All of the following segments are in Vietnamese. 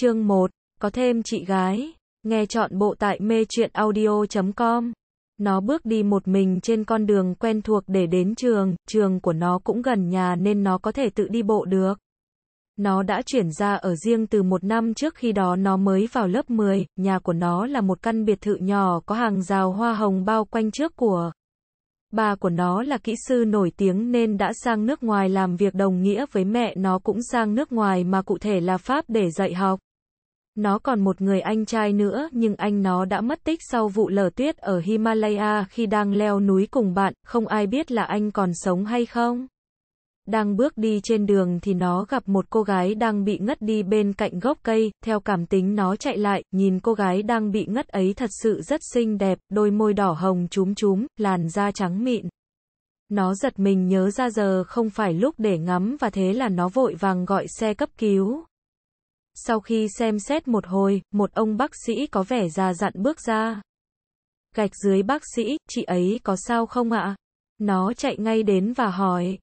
Chương 1. Có thêm chị gái. Nghe chọn bộ tại mê chuyện audio.com. Nó bước đi một mình trên con đường quen thuộc để đến trường, trường của nó cũng gần nhà nên nó có thể tự đi bộ được. Nó đã chuyển ra ở riêng từ một năm trước khi đó nó mới vào lớp 10, nhà của nó là một căn biệt thự nhỏ có hàng rào hoa hồng bao quanh trước của. Bà của nó là kỹ sư nổi tiếng nên đã sang nước ngoài làm việc đồng nghĩa với mẹ nó cũng sang nước ngoài mà cụ thể là Pháp để dạy học. Nó còn một người anh trai nữa nhưng anh nó đã mất tích sau vụ lở tuyết ở Himalaya khi đang leo núi cùng bạn, không ai biết là anh còn sống hay không. Đang bước đi trên đường thì nó gặp một cô gái đang bị ngất đi bên cạnh gốc cây, theo cảm tính nó chạy lại, nhìn cô gái đang bị ngất ấy thật sự rất xinh đẹp, đôi môi đỏ hồng chúm chúm, làn da trắng mịn. Nó giật mình nhớ ra giờ không phải lúc để ngắm và thế là nó vội vàng gọi xe cấp cứu. Sau khi xem xét một hồi, một ông bác sĩ có vẻ già dặn bước ra. Gạch dưới bác sĩ, chị ấy có sao không ạ? Nó chạy ngay đến và hỏi.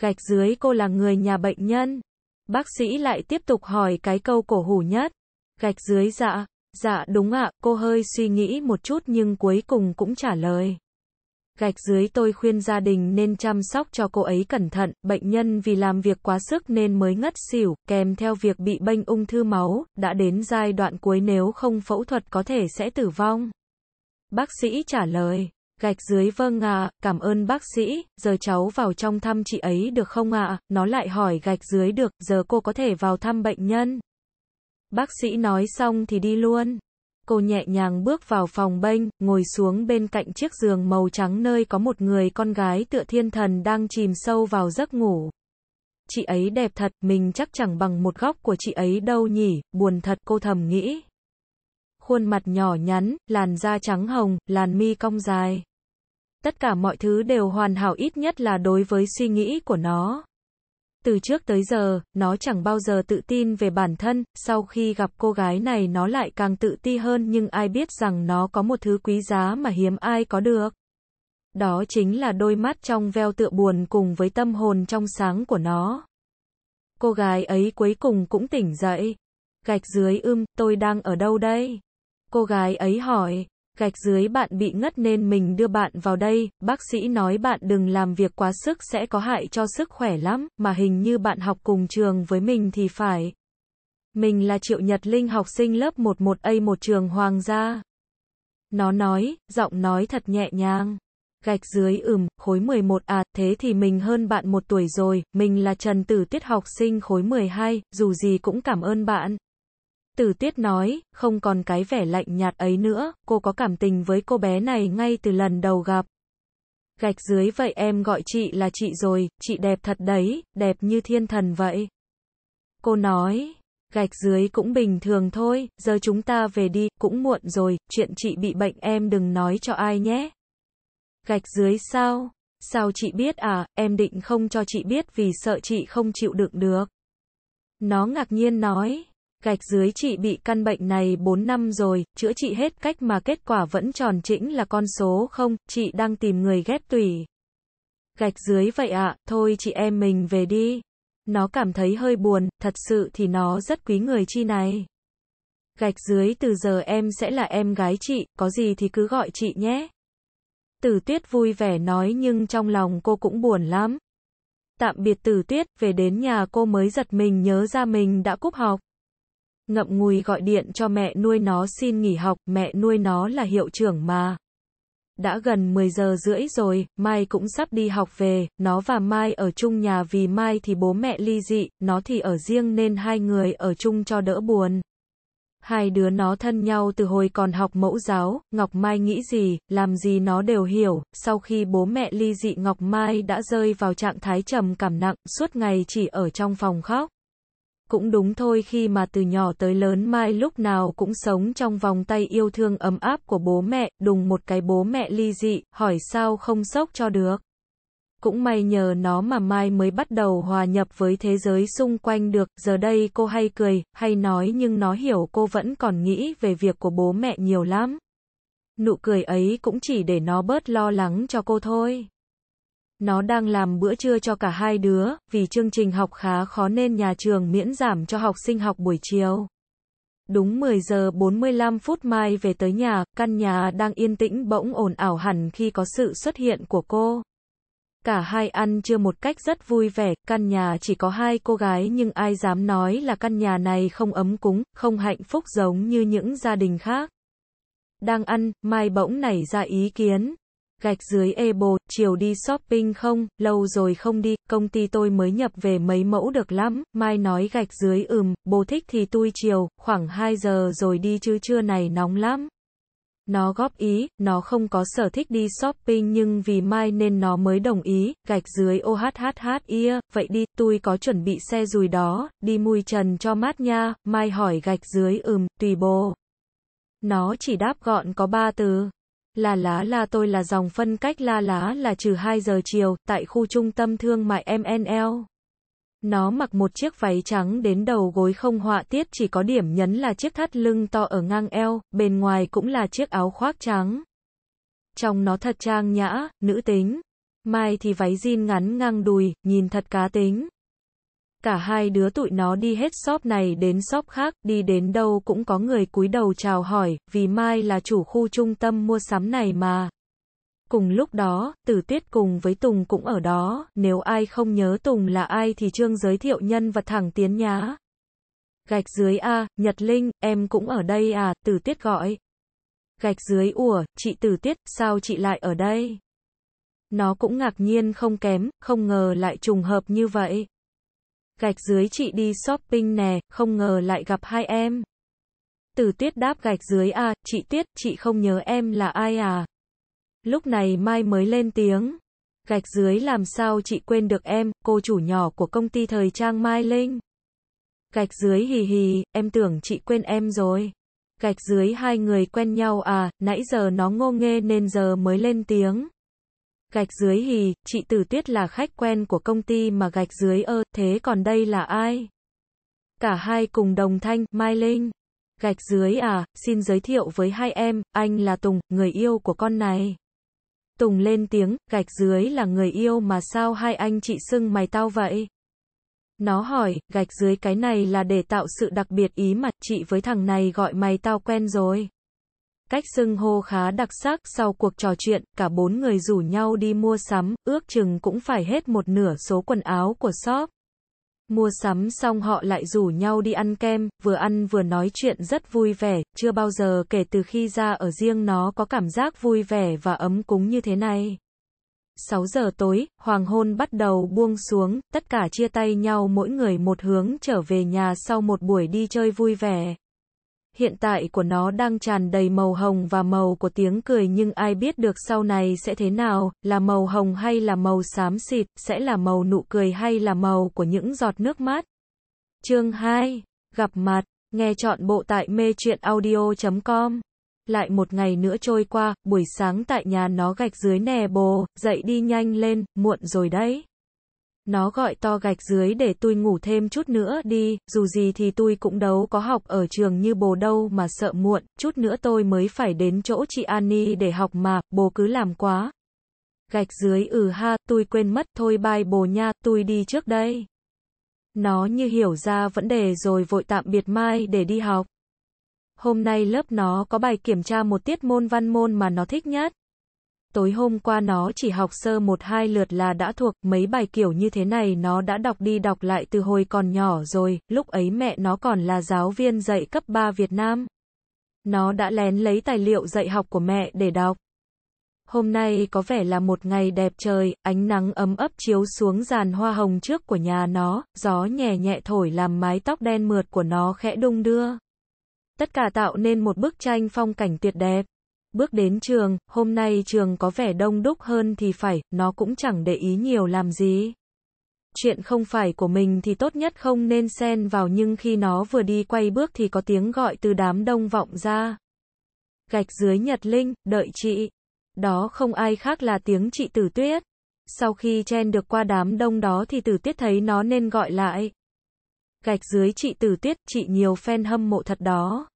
Gạch dưới cô là người nhà bệnh nhân. Bác sĩ lại tiếp tục hỏi cái câu cổ hủ nhất. Gạch dưới dạ, dạ đúng ạ, cô hơi suy nghĩ một chút nhưng cuối cùng cũng trả lời. Gạch dưới tôi khuyên gia đình nên chăm sóc cho cô ấy cẩn thận, bệnh nhân vì làm việc quá sức nên mới ngất xỉu, kèm theo việc bị bệnh ung thư máu, đã đến giai đoạn cuối nếu không phẫu thuật có thể sẽ tử vong. Bác sĩ trả lời, gạch dưới vâng ạ, cảm ơn bác sĩ, giờ cháu vào trong thăm chị ấy được không ạ, nó lại hỏi gạch dưới được, giờ cô có thể vào thăm bệnh nhân. Bác sĩ nói xong thì đi luôn cô nhẹ nhàng bước vào phòng bênh, ngồi xuống bên cạnh chiếc giường màu trắng nơi có một người con gái tựa thiên thần đang chìm sâu vào giấc ngủ. Chị ấy đẹp thật, mình chắc chẳng bằng một góc của chị ấy đâu nhỉ, buồn thật cô thầm nghĩ. Khuôn mặt nhỏ nhắn, làn da trắng hồng, làn mi cong dài. Tất cả mọi thứ đều hoàn hảo ít nhất là đối với suy nghĩ của nó. Từ trước tới giờ, nó chẳng bao giờ tự tin về bản thân, sau khi gặp cô gái này nó lại càng tự ti hơn nhưng ai biết rằng nó có một thứ quý giá mà hiếm ai có được. Đó chính là đôi mắt trong veo tựa buồn cùng với tâm hồn trong sáng của nó. Cô gái ấy cuối cùng cũng tỉnh dậy. Gạch dưới ưm, tôi đang ở đâu đây? Cô gái ấy hỏi gạch dưới bạn bị ngất nên mình đưa bạn vào đây, bác sĩ nói bạn đừng làm việc quá sức sẽ có hại cho sức khỏe lắm, mà hình như bạn học cùng trường với mình thì phải. Mình là Triệu Nhật Linh học sinh lớp 11A1 trường Hoàng gia. Nó nói, giọng nói thật nhẹ nhàng. Gạch dưới ừm, khối 11 à, thế thì mình hơn bạn một tuổi rồi, mình là Trần Tử Tiết học sinh khối 12, dù gì cũng cảm ơn bạn. Từ tuyết nói, không còn cái vẻ lạnh nhạt ấy nữa, cô có cảm tình với cô bé này ngay từ lần đầu gặp. Gạch dưới vậy em gọi chị là chị rồi, chị đẹp thật đấy, đẹp như thiên thần vậy. Cô nói, gạch dưới cũng bình thường thôi, giờ chúng ta về đi, cũng muộn rồi, chuyện chị bị bệnh em đừng nói cho ai nhé. Gạch dưới sao? Sao chị biết à, em định không cho chị biết vì sợ chị không chịu đựng được. Nó ngạc nhiên nói, Gạch dưới chị bị căn bệnh này 4 năm rồi, chữa trị hết cách mà kết quả vẫn tròn trĩnh là con số không, chị đang tìm người ghép tủy. Gạch dưới vậy ạ, à, thôi chị em mình về đi. Nó cảm thấy hơi buồn, thật sự thì nó rất quý người chi này. Gạch dưới từ giờ em sẽ là em gái chị, có gì thì cứ gọi chị nhé. Tử tuyết vui vẻ nói nhưng trong lòng cô cũng buồn lắm. Tạm biệt tử tuyết, về đến nhà cô mới giật mình nhớ ra mình đã cúp học ngậm ngùi gọi điện cho mẹ nuôi nó xin nghỉ học, mẹ nuôi nó là hiệu trưởng mà. Đã gần 10 giờ rưỡi rồi, Mai cũng sắp đi học về, nó và Mai ở chung nhà vì Mai thì bố mẹ ly dị, nó thì ở riêng nên hai người ở chung cho đỡ buồn. Hai đứa nó thân nhau từ hồi còn học mẫu giáo, Ngọc Mai nghĩ gì, làm gì nó đều hiểu, sau khi bố mẹ ly dị Ngọc Mai đã rơi vào trạng thái trầm cảm nặng, suốt ngày chỉ ở trong phòng khóc. Cũng đúng thôi khi mà từ nhỏ tới lớn Mai lúc nào cũng sống trong vòng tay yêu thương ấm áp của bố mẹ, đùng một cái bố mẹ ly dị, hỏi sao không sốc cho được. Cũng may nhờ nó mà Mai mới bắt đầu hòa nhập với thế giới xung quanh được, giờ đây cô hay cười, hay nói nhưng nó hiểu cô vẫn còn nghĩ về việc của bố mẹ nhiều lắm. Nụ cười ấy cũng chỉ để nó bớt lo lắng cho cô thôi. Nó đang làm bữa trưa cho cả hai đứa, vì chương trình học khá khó nên nhà trường miễn giảm cho học sinh học buổi chiều. Đúng 10 giờ 45 phút Mai về tới nhà, căn nhà đang yên tĩnh bỗng ồn ảo hẳn khi có sự xuất hiện của cô. Cả hai ăn trưa một cách rất vui vẻ, căn nhà chỉ có hai cô gái nhưng ai dám nói là căn nhà này không ấm cúng, không hạnh phúc giống như những gia đình khác. Đang ăn, Mai bỗng nảy ra ý kiến, gạch dưới Ebo, chiều đi shopping không, lâu rồi không đi, công ty tôi mới nhập về mấy mẫu được lắm, Mai nói gạch dưới ừm, bố thích thì tôi chiều, khoảng 2 giờ rồi đi chứ trưa này nóng lắm. Nó góp ý, nó không có sở thích đi shopping nhưng vì Mai nên nó mới đồng ý, gạch dưới OHHHIA, vậy đi, tôi có chuẩn bị xe rùi đó, đi mùi trần cho mát nha, Mai hỏi gạch dưới ừm, tùy bồ. Nó chỉ đáp gọn có ba từ là lá là tôi là dòng phân cách la lá là trừ 2 giờ chiều, tại khu trung tâm thương mại MNL. Nó mặc một chiếc váy trắng đến đầu gối không họa tiết chỉ có điểm nhấn là chiếc thắt lưng to ở ngang eo, bên ngoài cũng là chiếc áo khoác trắng. Trong nó thật trang nhã, nữ tính. Mai thì váy jean ngắn ngang đùi, nhìn thật cá tính. Cả hai đứa tụi nó đi hết shop này đến shop khác, đi đến đâu cũng có người cúi đầu chào hỏi, vì Mai là chủ khu trung tâm mua sắm này mà. Cùng lúc đó, Tử Tuyết cùng với Tùng cũng ở đó, nếu ai không nhớ Tùng là ai thì Trương giới thiệu nhân vật thẳng tiến nhá. Gạch dưới A, Nhật Linh, em cũng ở đây à, Tử Tuyết gọi. Gạch dưới ủa, chị Tử Tuyết, sao chị lại ở đây? Nó cũng ngạc nhiên không kém, không ngờ lại trùng hợp như vậy gạch dưới chị đi shopping nè, không ngờ lại gặp hai em. Từ tuyết đáp gạch dưới a, à, chị tuyết, chị không nhớ em là ai à. Lúc này Mai mới lên tiếng. Gạch dưới làm sao chị quên được em, cô chủ nhỏ của công ty thời trang Mai Linh. Gạch dưới hì hì, em tưởng chị quên em rồi. Gạch dưới hai người quen nhau à, nãy giờ nó ngô nghê nên giờ mới lên tiếng. Gạch dưới hì, chị Tử Tuyết là khách quen của công ty mà gạch dưới ơ, thế còn đây là ai? Cả hai cùng đồng thanh, Mai Linh. Gạch dưới à, xin giới thiệu với hai em, anh là Tùng, người yêu của con này. Tùng lên tiếng, gạch dưới là người yêu mà sao hai anh chị xưng mày tao vậy? Nó hỏi, gạch dưới cái này là để tạo sự đặc biệt ý mặt chị với thằng này gọi mày tao quen rồi cách xưng hô khá đặc sắc sau cuộc trò chuyện, cả bốn người rủ nhau đi mua sắm, ước chừng cũng phải hết một nửa số quần áo của shop. Mua sắm xong họ lại rủ nhau đi ăn kem, vừa ăn vừa nói chuyện rất vui vẻ, chưa bao giờ kể từ khi ra ở riêng nó có cảm giác vui vẻ và ấm cúng như thế này. 6 giờ tối, hoàng hôn bắt đầu buông xuống, tất cả chia tay nhau mỗi người một hướng trở về nhà sau một buổi đi chơi vui vẻ hiện tại của nó đang tràn đầy màu hồng và màu của tiếng cười nhưng ai biết được sau này sẽ thế nào, là màu hồng hay là màu xám xịt, sẽ là màu nụ cười hay là màu của những giọt nước mắt Chương 2. Gặp mặt, nghe chọn bộ tại mê truyện audio.com lại một ngày nữa trôi qua, buổi sáng tại nhà nó gạch dưới nè bồ, dậy đi nhanh lên, muộn rồi đấy. Nó gọi to gạch dưới để tôi ngủ thêm chút nữa đi, dù gì thì tôi cũng đâu có học ở trường như bồ đâu mà sợ muộn, chút nữa tôi mới phải đến chỗ chị Annie để học mà, bồ cứ làm quá. Gạch dưới ừ ha, tôi quên mất, thôi bye bồ nha, tôi đi trước đây. Nó như hiểu ra vấn đề rồi vội tạm biệt mai để đi học. Hôm nay lớp nó có bài kiểm tra một tiết môn văn môn mà nó thích nhất tối hôm qua nó chỉ học sơ một hai lượt là đã thuộc, mấy bài kiểu như thế này nó đã đọc đi đọc lại từ hồi còn nhỏ rồi, lúc ấy mẹ nó còn là giáo viên dạy cấp 3 Việt Nam. Nó đã lén lấy tài liệu dạy học của mẹ để đọc. Hôm nay có vẻ là một ngày đẹp trời, ánh nắng ấm ấp chiếu xuống giàn hoa hồng trước của nhà nó, gió nhẹ nhẹ thổi làm mái tóc đen mượt của nó khẽ đung đưa. Tất cả tạo nên một bức tranh phong cảnh tuyệt đẹp. Bước đến trường, hôm nay trường có vẻ đông đúc hơn thì phải, nó cũng chẳng để ý nhiều làm gì. Chuyện không phải của mình thì tốt nhất không nên xen vào nhưng khi nó vừa đi quay bước thì có tiếng gọi từ đám đông vọng ra. Gạch dưới Nhật Linh, đợi chị. Đó không ai khác là tiếng chị Tử Tuyết. Sau khi chen được qua đám đông đó thì Tử Tuyết thấy nó nên gọi lại. Gạch dưới chị Tử Tuyết, chị nhiều fan hâm mộ thật đó.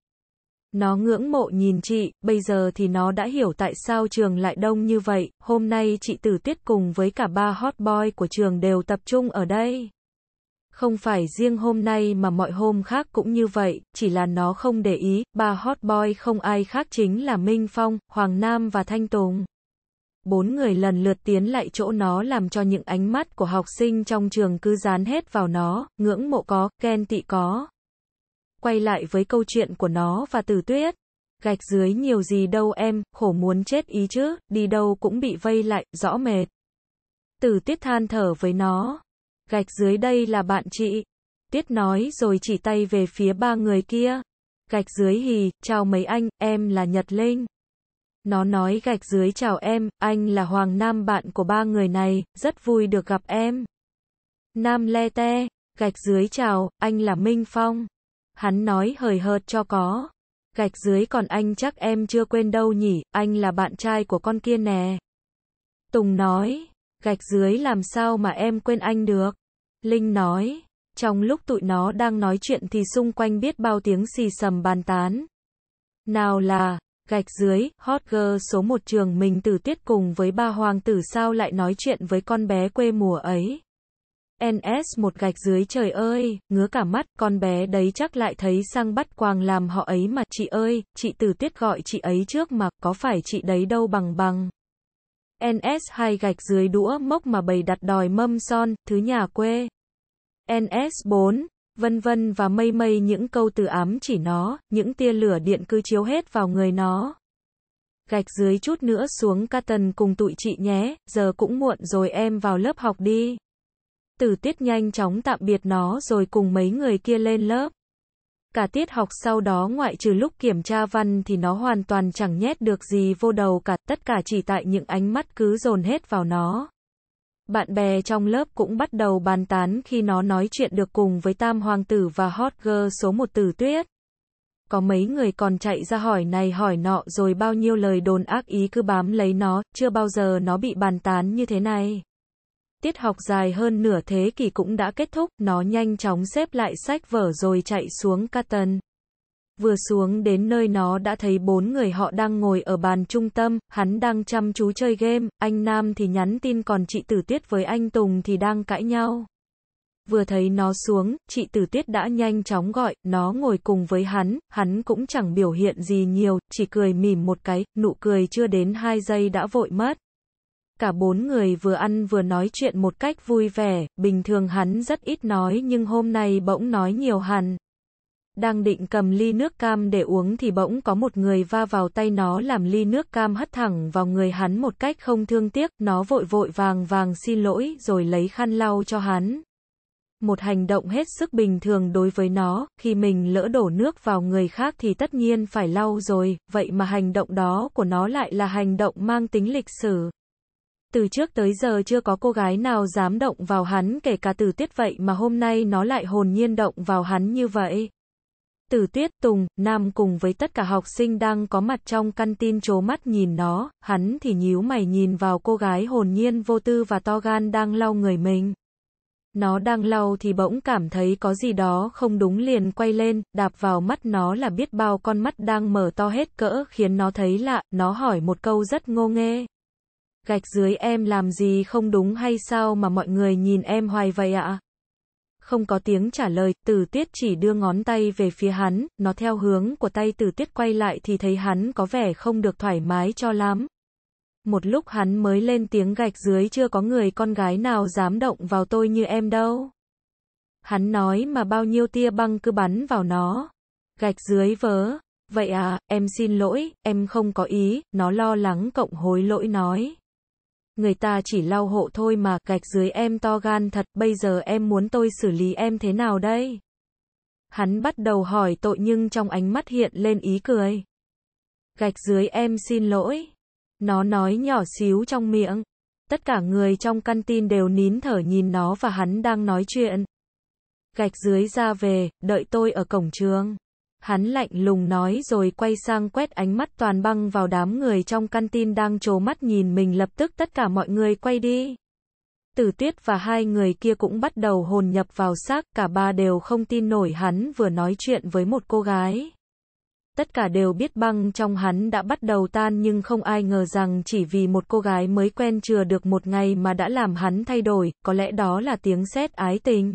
Nó ngưỡng mộ nhìn chị, bây giờ thì nó đã hiểu tại sao trường lại đông như vậy, hôm nay chị Tử Tuyết cùng với cả ba hot boy của trường đều tập trung ở đây. Không phải riêng hôm nay mà mọi hôm khác cũng như vậy, chỉ là nó không để ý, ba hot boy không ai khác chính là Minh Phong, Hoàng Nam và Thanh Tùng. Bốn người lần lượt tiến lại chỗ nó làm cho những ánh mắt của học sinh trong trường cứ dán hết vào nó, ngưỡng mộ có, khen tị có quay lại với câu chuyện của nó và từ tuyết. Gạch dưới nhiều gì đâu em, khổ muốn chết ý chứ, đi đâu cũng bị vây lại, rõ mệt. Từ tuyết than thở với nó. Gạch dưới đây là bạn chị. Tuyết nói rồi chỉ tay về phía ba người kia. Gạch dưới hì, chào mấy anh, em là Nhật Linh. Nó nói gạch dưới chào em, anh là Hoàng Nam bạn của ba người này, rất vui được gặp em. Nam le te, gạch dưới chào, anh là Minh Phong. Hắn nói hời hợt cho có. Gạch dưới còn anh chắc em chưa quên đâu nhỉ, anh là bạn trai của con kia nè. Tùng nói, gạch dưới làm sao mà em quên anh được. Linh nói, trong lúc tụi nó đang nói chuyện thì xung quanh biết bao tiếng xì sầm bàn tán. Nào là, gạch dưới, hot girl số một trường mình tử tiết cùng với ba hoàng tử sao lại nói chuyện với con bé quê mùa ấy. NS một gạch dưới trời ơi, ngứa cả mắt, con bé đấy chắc lại thấy sang bắt quang làm họ ấy mà chị ơi, chị từ tuyết gọi chị ấy trước mà, có phải chị đấy đâu bằng bằng. NS hai gạch dưới đũa mốc mà bày đặt đòi mâm son, thứ nhà quê. NS 4, vân vân và mây mây những câu từ ám chỉ nó, những tia lửa điện cứ chiếu hết vào người nó. Gạch dưới chút nữa xuống ca tần cùng tụi chị nhé, giờ cũng muộn rồi em vào lớp học đi. Từ tiết nhanh chóng tạm biệt nó rồi cùng mấy người kia lên lớp. Cả tiết học sau đó ngoại trừ lúc kiểm tra văn thì nó hoàn toàn chẳng nhét được gì vô đầu cả, tất cả chỉ tại những ánh mắt cứ dồn hết vào nó. Bạn bè trong lớp cũng bắt đầu bàn tán khi nó nói chuyện được cùng với Tam Hoàng tử và Hot Girl số một tử tuyết. Có mấy người còn chạy ra hỏi này hỏi nọ rồi bao nhiêu lời đồn ác ý cứ bám lấy nó, chưa bao giờ nó bị bàn tán như thế này tiết học dài hơn nửa thế kỷ cũng đã kết thúc, nó nhanh chóng xếp lại sách vở rồi chạy xuống Catan. Vừa xuống đến nơi nó đã thấy bốn người họ đang ngồi ở bàn trung tâm, hắn đang chăm chú chơi game, anh Nam thì nhắn tin còn chị Tử Tiết với anh Tùng thì đang cãi nhau. Vừa thấy nó xuống, chị Tử Tiết đã nhanh chóng gọi, nó ngồi cùng với hắn, hắn cũng chẳng biểu hiện gì nhiều, chỉ cười mỉm một cái, nụ cười chưa đến hai giây đã vội mất. Cả bốn người vừa ăn vừa nói chuyện một cách vui vẻ, bình thường hắn rất ít nói nhưng hôm nay bỗng nói nhiều hẳn. Đang định cầm ly nước cam để uống thì bỗng có một người va vào tay nó làm ly nước cam hất thẳng vào người hắn một cách không thương tiếc, nó vội vội vàng vàng xin lỗi rồi lấy khăn lau cho hắn. Một hành động hết sức bình thường đối với nó, khi mình lỡ đổ nước vào người khác thì tất nhiên phải lau rồi, vậy mà hành động đó của nó lại là hành động mang tính lịch sử từ trước tới giờ chưa có cô gái nào dám động vào hắn kể cả từ tuyết vậy mà hôm nay nó lại hồn nhiên động vào hắn như vậy. Từ tuyết tùng, nam cùng với tất cả học sinh đang có mặt trong căn tin chố mắt nhìn nó, hắn thì nhíu mày nhìn vào cô gái hồn nhiên vô tư và to gan đang lau người mình. Nó đang lau thì bỗng cảm thấy có gì đó không đúng liền quay lên, đạp vào mắt nó là biết bao con mắt đang mở to hết cỡ khiến nó thấy lạ, nó hỏi một câu rất ngô nghê, gạch dưới em làm gì không đúng hay sao mà mọi người nhìn em hoài vậy ạ? Không có tiếng trả lời, Tử Tuyết chỉ đưa ngón tay về phía hắn, nó theo hướng của tay Tử Tuyết quay lại thì thấy hắn có vẻ không được thoải mái cho lắm. Một lúc hắn mới lên tiếng gạch dưới chưa có người con gái nào dám động vào tôi như em đâu. Hắn nói mà bao nhiêu tia băng cứ bắn vào nó. Gạch dưới vớ. Vậy à, em xin lỗi, em không có ý, nó lo lắng cộng hối lỗi nói người ta chỉ lau hộ thôi mà, gạch dưới em to gan thật, bây giờ em muốn tôi xử lý em thế nào đây? Hắn bắt đầu hỏi tội nhưng trong ánh mắt hiện lên ý cười. Gạch dưới em xin lỗi. Nó nói nhỏ xíu trong miệng. Tất cả người trong căn tin đều nín thở nhìn nó và hắn đang nói chuyện. Gạch dưới ra về, đợi tôi ở cổng trường. Hắn lạnh lùng nói rồi quay sang quét ánh mắt toàn băng vào đám người trong căn tin đang trố mắt nhìn mình lập tức tất cả mọi người quay đi. Tử tuyết và hai người kia cũng bắt đầu hồn nhập vào xác, cả ba đều không tin nổi hắn vừa nói chuyện với một cô gái. Tất cả đều biết băng trong hắn đã bắt đầu tan nhưng không ai ngờ rằng chỉ vì một cô gái mới quen chưa được một ngày mà đã làm hắn thay đổi, có lẽ đó là tiếng sét ái tình.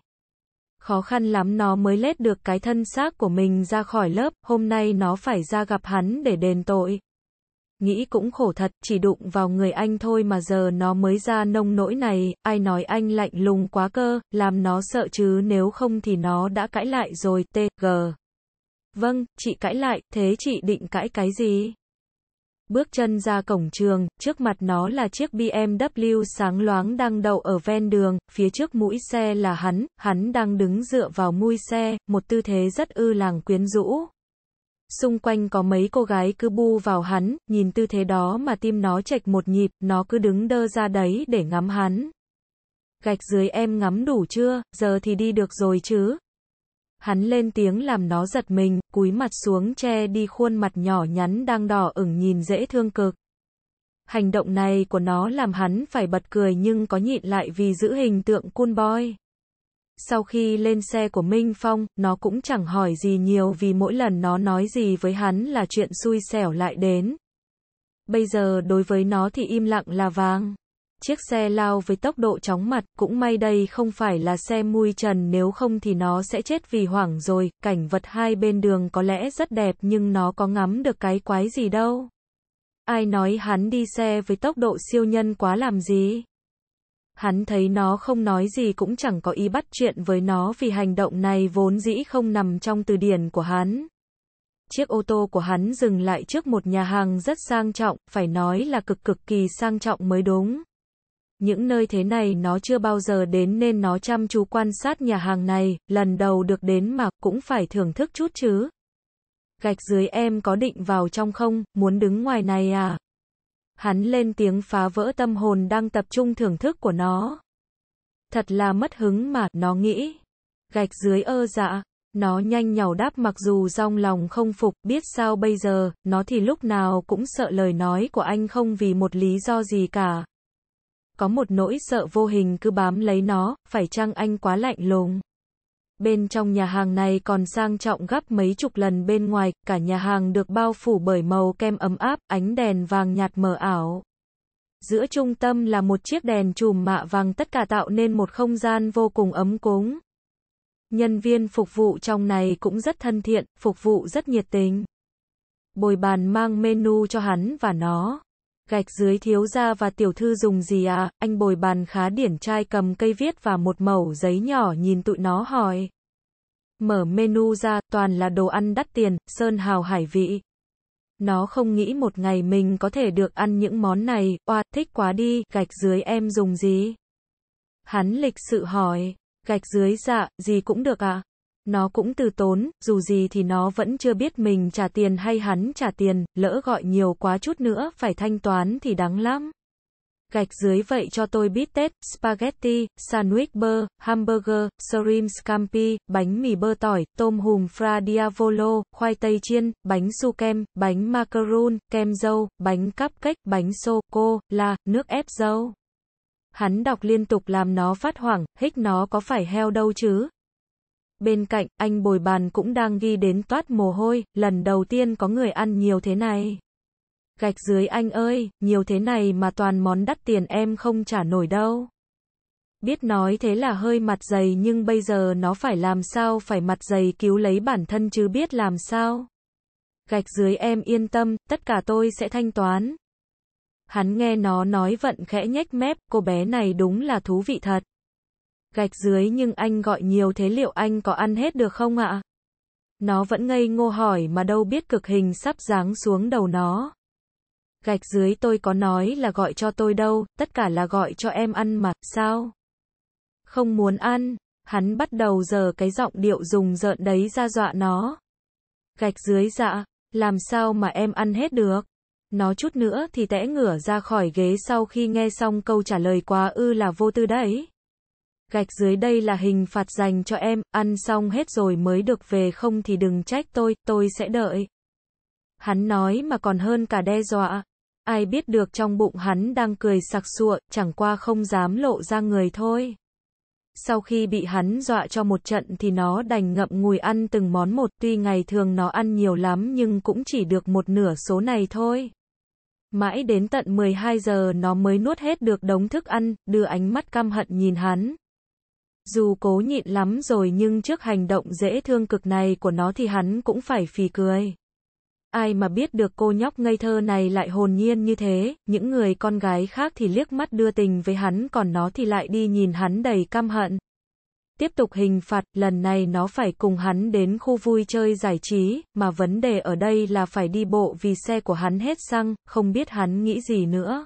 khó khăn lắm nó mới lết được cái thân xác của mình ra khỏi lớp, hôm nay nó phải ra gặp hắn để đền tội. Nghĩ cũng khổ thật, chỉ đụng vào người anh thôi mà giờ nó mới ra nông nỗi này, ai nói anh lạnh lùng quá cơ, làm nó sợ chứ nếu không thì nó đã cãi lại rồi, t, g. Vâng, chị cãi lại, thế chị định cãi cái gì? bước chân ra cổng trường, trước mặt nó là chiếc BMW sáng loáng đang đậu ở ven đường, phía trước mũi xe là hắn, hắn đang đứng dựa vào mui xe, một tư thế rất ư làng quyến rũ. Xung quanh có mấy cô gái cứ bu vào hắn, nhìn tư thế đó mà tim nó chệch một nhịp, nó cứ đứng đơ ra đấy để ngắm hắn. Gạch dưới em ngắm đủ chưa, giờ thì đi được rồi chứ, Hắn lên tiếng làm nó giật mình, cúi mặt xuống che đi khuôn mặt nhỏ nhắn đang đỏ ửng nhìn dễ thương cực. Hành động này của nó làm hắn phải bật cười nhưng có nhịn lại vì giữ hình tượng cool boy. Sau khi lên xe của Minh Phong, nó cũng chẳng hỏi gì nhiều vì mỗi lần nó nói gì với hắn là chuyện xui xẻo lại đến. Bây giờ đối với nó thì im lặng là vàng chiếc xe lao với tốc độ chóng mặt, cũng may đây không phải là xe mui trần nếu không thì nó sẽ chết vì hoảng rồi, cảnh vật hai bên đường có lẽ rất đẹp nhưng nó có ngắm được cái quái gì đâu. Ai nói hắn đi xe với tốc độ siêu nhân quá làm gì? Hắn thấy nó không nói gì cũng chẳng có ý bắt chuyện với nó vì hành động này vốn dĩ không nằm trong từ điển của hắn chiếc ô tô của hắn dừng lại trước một nhà hàng rất sang trọng, phải nói là cực cực kỳ sang trọng mới đúng. Những nơi thế này nó chưa bao giờ đến nên nó chăm chú quan sát nhà hàng này, lần đầu được đến mà cũng phải thưởng thức chút chứ. Gạch dưới em có định vào trong không, muốn đứng ngoài này à? Hắn lên tiếng phá vỡ tâm hồn đang tập trung thưởng thức của nó. Thật là mất hứng mà, nó nghĩ. Gạch dưới ơ dạ, nó nhanh nhào đáp mặc dù trong lòng không phục, biết sao bây giờ, nó thì lúc nào cũng sợ lời nói của anh không vì một lý do gì cả có một nỗi sợ vô hình cứ bám lấy nó, phải chăng anh quá lạnh lùng. Bên trong nhà hàng này còn sang trọng gấp mấy chục lần bên ngoài, cả nhà hàng được bao phủ bởi màu kem ấm áp, ánh đèn vàng nhạt mờ ảo. Giữa trung tâm là một chiếc đèn chùm mạ vàng tất cả tạo nên một không gian vô cùng ấm cúng. Nhân viên phục vụ trong này cũng rất thân thiện, phục vụ rất nhiệt tình. Bồi bàn mang menu cho hắn và nó gạch dưới thiếu gia và tiểu thư dùng gì à, anh bồi bàn khá điển trai cầm cây viết và một mẩu giấy nhỏ nhìn tụi nó hỏi. Mở menu ra, toàn là đồ ăn đắt tiền, sơn hào hải vị. Nó không nghĩ một ngày mình có thể được ăn những món này, oa, thích quá đi, gạch dưới em dùng gì? Hắn lịch sự hỏi, gạch dưới dạ, gì cũng được À? Nó cũng từ tốn, dù gì thì nó vẫn chưa biết mình trả tiền hay hắn trả tiền, lỡ gọi nhiều quá chút nữa, phải thanh toán thì đáng lắm. Gạch dưới vậy cho tôi biết tết, spaghetti, sandwich bơ, hamburger, shrimp scampi, bánh mì bơ tỏi, tôm hùm fra diavolo, khoai tây chiên, bánh su kem, bánh macaron, kem dâu, bánh cupcake, bánh sô cô, la, nước ép dâu. Hắn đọc liên tục làm nó phát hoảng, hích nó có phải heo đâu chứ, Bên cạnh, anh bồi bàn cũng đang ghi đến toát mồ hôi, lần đầu tiên có người ăn nhiều thế này. Gạch dưới anh ơi, nhiều thế này mà toàn món đắt tiền em không trả nổi đâu. Biết nói thế là hơi mặt dày nhưng bây giờ nó phải làm sao phải mặt dày cứu lấy bản thân chứ biết làm sao. Gạch dưới em yên tâm, tất cả tôi sẽ thanh toán. Hắn nghe nó nói vận khẽ nhếch mép, cô bé này đúng là thú vị thật gạch dưới nhưng anh gọi nhiều thế liệu anh có ăn hết được không ạ? Nó vẫn ngây ngô hỏi mà đâu biết cực hình sắp giáng xuống đầu nó. Gạch dưới tôi có nói là gọi cho tôi đâu, tất cả là gọi cho em ăn mà, sao? Không muốn ăn, hắn bắt đầu giờ cái giọng điệu dùng rợn đấy ra dọa nó. Gạch dưới dạ, làm sao mà em ăn hết được? Nó chút nữa thì tẽ ngửa ra khỏi ghế sau khi nghe xong câu trả lời quá ư là vô tư đấy gạch dưới đây là hình phạt dành cho em, ăn xong hết rồi mới được về không thì đừng trách tôi, tôi sẽ đợi. Hắn nói mà còn hơn cả đe dọa. Ai biết được trong bụng hắn đang cười sặc sụa, chẳng qua không dám lộ ra người thôi. Sau khi bị hắn dọa cho một trận thì nó đành ngậm ngùi ăn từng món một tuy ngày thường nó ăn nhiều lắm nhưng cũng chỉ được một nửa số này thôi. Mãi đến tận 12 giờ nó mới nuốt hết được đống thức ăn, đưa ánh mắt căm hận nhìn hắn. Dù cố nhịn lắm rồi nhưng trước hành động dễ thương cực này của nó thì hắn cũng phải phì cười. Ai mà biết được cô nhóc ngây thơ này lại hồn nhiên như thế, những người con gái khác thì liếc mắt đưa tình với hắn còn nó thì lại đi nhìn hắn đầy căm hận. Tiếp tục hình phạt, lần này nó phải cùng hắn đến khu vui chơi giải trí, mà vấn đề ở đây là phải đi bộ vì xe của hắn hết xăng, không biết hắn nghĩ gì nữa.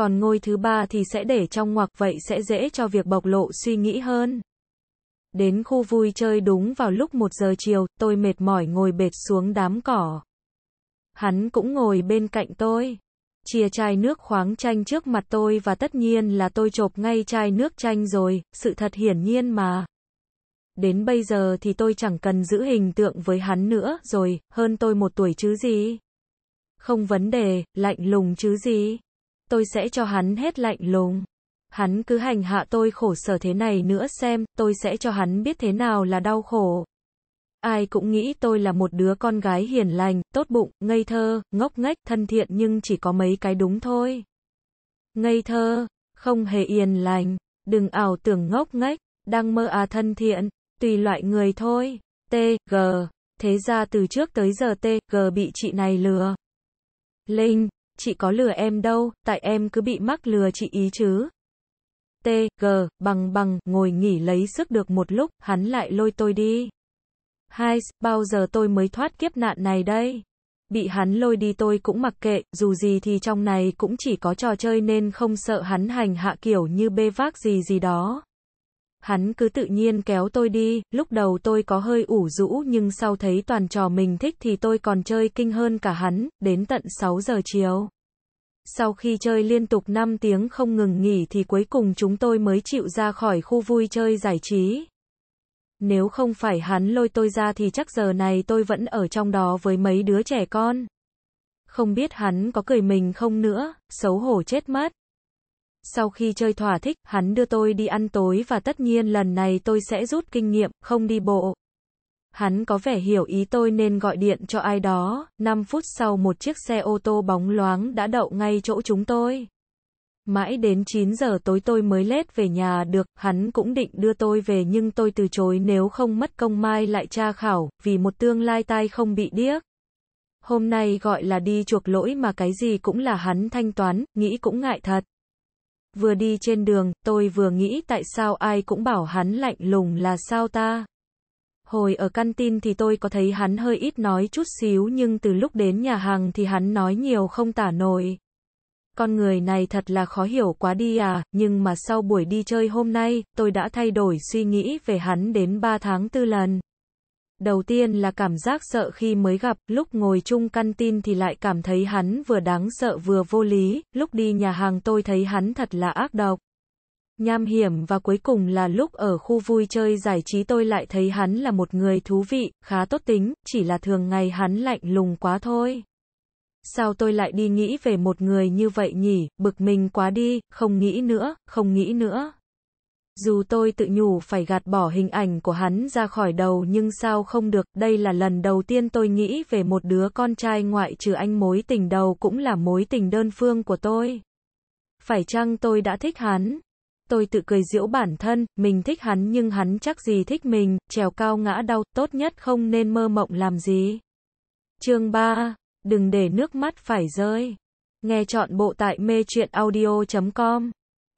còn ngôi thứ ba thì sẽ để trong ngoặc vậy sẽ dễ cho việc bộc lộ suy nghĩ hơn. Đến khu vui chơi đúng vào lúc 1 giờ chiều, tôi mệt mỏi ngồi bệt xuống đám cỏ. Hắn cũng ngồi bên cạnh tôi. Chia chai nước khoáng chanh trước mặt tôi và tất nhiên là tôi chộp ngay chai nước chanh rồi, sự thật hiển nhiên mà. Đến bây giờ thì tôi chẳng cần giữ hình tượng với hắn nữa rồi, hơn tôi một tuổi chứ gì. Không vấn đề, lạnh lùng chứ gì tôi sẽ cho hắn hết lạnh lùng. Hắn cứ hành hạ tôi khổ sở thế này nữa xem, tôi sẽ cho hắn biết thế nào là đau khổ. Ai cũng nghĩ tôi là một đứa con gái hiền lành, tốt bụng, ngây thơ, ngốc nghếch, thân thiện nhưng chỉ có mấy cái đúng thôi. Ngây thơ, không hề hiền lành, đừng ảo tưởng ngốc nghếch, đang mơ à thân thiện, tùy loại người thôi. T, G, thế ra từ trước tới giờ T, G bị chị này lừa. Linh chị có lừa em đâu, tại em cứ bị mắc lừa chị ý chứ. T, G, bằng bằng, ngồi nghỉ lấy sức được một lúc, hắn lại lôi tôi đi. Hai, bao giờ tôi mới thoát kiếp nạn này đây? Bị hắn lôi đi tôi cũng mặc kệ, dù gì thì trong này cũng chỉ có trò chơi nên không sợ hắn hành hạ kiểu như bê vác gì gì đó. Hắn cứ tự nhiên kéo tôi đi, lúc đầu tôi có hơi ủ rũ nhưng sau thấy toàn trò mình thích thì tôi còn chơi kinh hơn cả hắn, đến tận 6 giờ chiều. Sau khi chơi liên tục 5 tiếng không ngừng nghỉ thì cuối cùng chúng tôi mới chịu ra khỏi khu vui chơi giải trí. Nếu không phải hắn lôi tôi ra thì chắc giờ này tôi vẫn ở trong đó với mấy đứa trẻ con. Không biết hắn có cười mình không nữa, xấu hổ chết mất. Sau khi chơi thỏa thích, hắn đưa tôi đi ăn tối và tất nhiên lần này tôi sẽ rút kinh nghiệm, không đi bộ. Hắn có vẻ hiểu ý tôi nên gọi điện cho ai đó, 5 phút sau một chiếc xe ô tô bóng loáng đã đậu ngay chỗ chúng tôi. Mãi đến 9 giờ tối tôi mới lết về nhà được, hắn cũng định đưa tôi về nhưng tôi từ chối nếu không mất công mai lại tra khảo, vì một tương lai tai không bị điếc. Hôm nay gọi là đi chuộc lỗi mà cái gì cũng là hắn thanh toán, nghĩ cũng ngại thật. Vừa đi trên đường, tôi vừa nghĩ tại sao ai cũng bảo hắn lạnh lùng là sao ta. Hồi ở căn tin thì tôi có thấy hắn hơi ít nói chút xíu nhưng từ lúc đến nhà hàng thì hắn nói nhiều không tả nổi. Con người này thật là khó hiểu quá đi à, nhưng mà sau buổi đi chơi hôm nay, tôi đã thay đổi suy nghĩ về hắn đến 3 tháng tư lần. Đầu tiên là cảm giác sợ khi mới gặp, lúc ngồi chung căn tin thì lại cảm thấy hắn vừa đáng sợ vừa vô lý, lúc đi nhà hàng tôi thấy hắn thật là ác độc, nham hiểm và cuối cùng là lúc ở khu vui chơi giải trí tôi lại thấy hắn là một người thú vị, khá tốt tính, chỉ là thường ngày hắn lạnh lùng quá thôi. Sao tôi lại đi nghĩ về một người như vậy nhỉ, bực mình quá đi, không nghĩ nữa, không nghĩ nữa. Dù tôi tự nhủ phải gạt bỏ hình ảnh của hắn ra khỏi đầu nhưng sao không được, đây là lần đầu tiên tôi nghĩ về một đứa con trai ngoại trừ anh mối tình đầu cũng là mối tình đơn phương của tôi. Phải chăng tôi đã thích hắn? Tôi tự cười giễu bản thân, mình thích hắn nhưng hắn chắc gì thích mình, trèo cao ngã đau, tốt nhất không nên mơ mộng làm gì. Chương 3. Đừng để nước mắt phải rơi. Nghe chọn bộ tại mê chuyện audio.com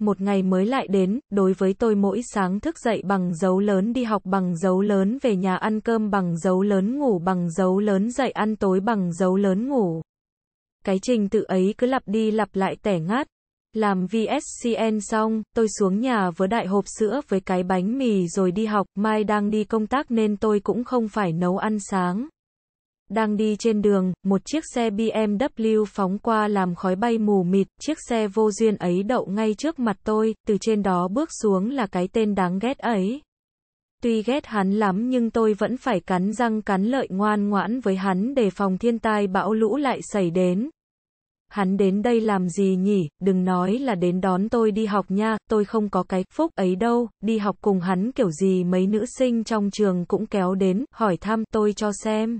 một ngày mới lại đến, đối với tôi mỗi sáng thức dậy bằng dấu lớn đi học bằng dấu lớn về nhà ăn cơm bằng dấu lớn ngủ bằng dấu lớn dậy ăn tối bằng dấu lớn ngủ. Cái trình tự ấy cứ lặp đi lặp lại tẻ ngát. Làm VSCN xong, tôi xuống nhà với đại hộp sữa với cái bánh mì rồi đi học, mai đang đi công tác nên tôi cũng không phải nấu ăn sáng. Đang đi trên đường, một chiếc xe BMW phóng qua làm khói bay mù mịt, chiếc xe vô duyên ấy đậu ngay trước mặt tôi, từ trên đó bước xuống là cái tên đáng ghét ấy. Tuy ghét hắn lắm nhưng tôi vẫn phải cắn răng cắn lợi ngoan ngoãn với hắn để phòng thiên tai bão lũ lại xảy đến. Hắn đến đây làm gì nhỉ, đừng nói là đến đón tôi đi học nha, tôi không có cái phúc ấy đâu, đi học cùng hắn kiểu gì mấy nữ sinh trong trường cũng kéo đến, hỏi thăm tôi cho xem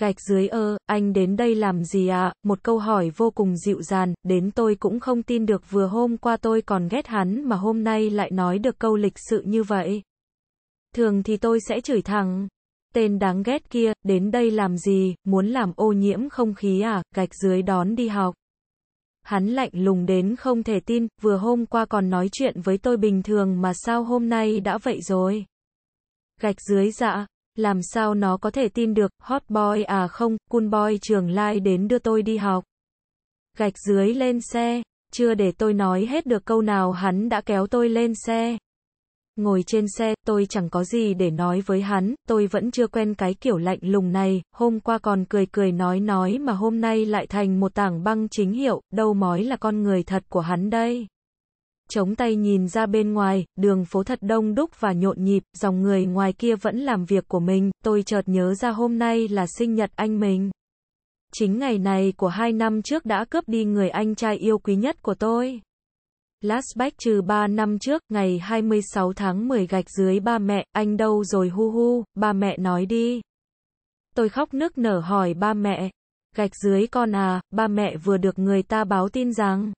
gạch dưới ơ, anh đến đây làm gì à, một câu hỏi vô cùng dịu dàng, đến tôi cũng không tin được vừa hôm qua tôi còn ghét hắn mà hôm nay lại nói được câu lịch sự như vậy. Thường thì tôi sẽ chửi thẳng, tên đáng ghét kia, đến đây làm gì, muốn làm ô nhiễm không khí à, gạch dưới đón đi học. Hắn lạnh lùng đến không thể tin, vừa hôm qua còn nói chuyện với tôi bình thường mà sao hôm nay đã vậy rồi. Gạch dưới dạ, làm sao nó có thể tin được, hot boy à không, cool boy trường lai đến đưa tôi đi học. Gạch dưới lên xe, chưa để tôi nói hết được câu nào hắn đã kéo tôi lên xe. Ngồi trên xe, tôi chẳng có gì để nói với hắn, tôi vẫn chưa quen cái kiểu lạnh lùng này, hôm qua còn cười cười nói nói mà hôm nay lại thành một tảng băng chính hiệu, đâu mói là con người thật của hắn đây chống tay nhìn ra bên ngoài, đường phố thật đông đúc và nhộn nhịp, dòng người ngoài kia vẫn làm việc của mình, tôi chợt nhớ ra hôm nay là sinh nhật anh mình. Chính ngày này của hai năm trước đã cướp đi người anh trai yêu quý nhất của tôi. Flashback trừ 3 năm trước, ngày 26 tháng 10 gạch dưới ba mẹ, anh đâu rồi hu hu, ba mẹ nói đi. Tôi khóc nức nở hỏi ba mẹ, gạch dưới con à, ba mẹ vừa được người ta báo tin rằng.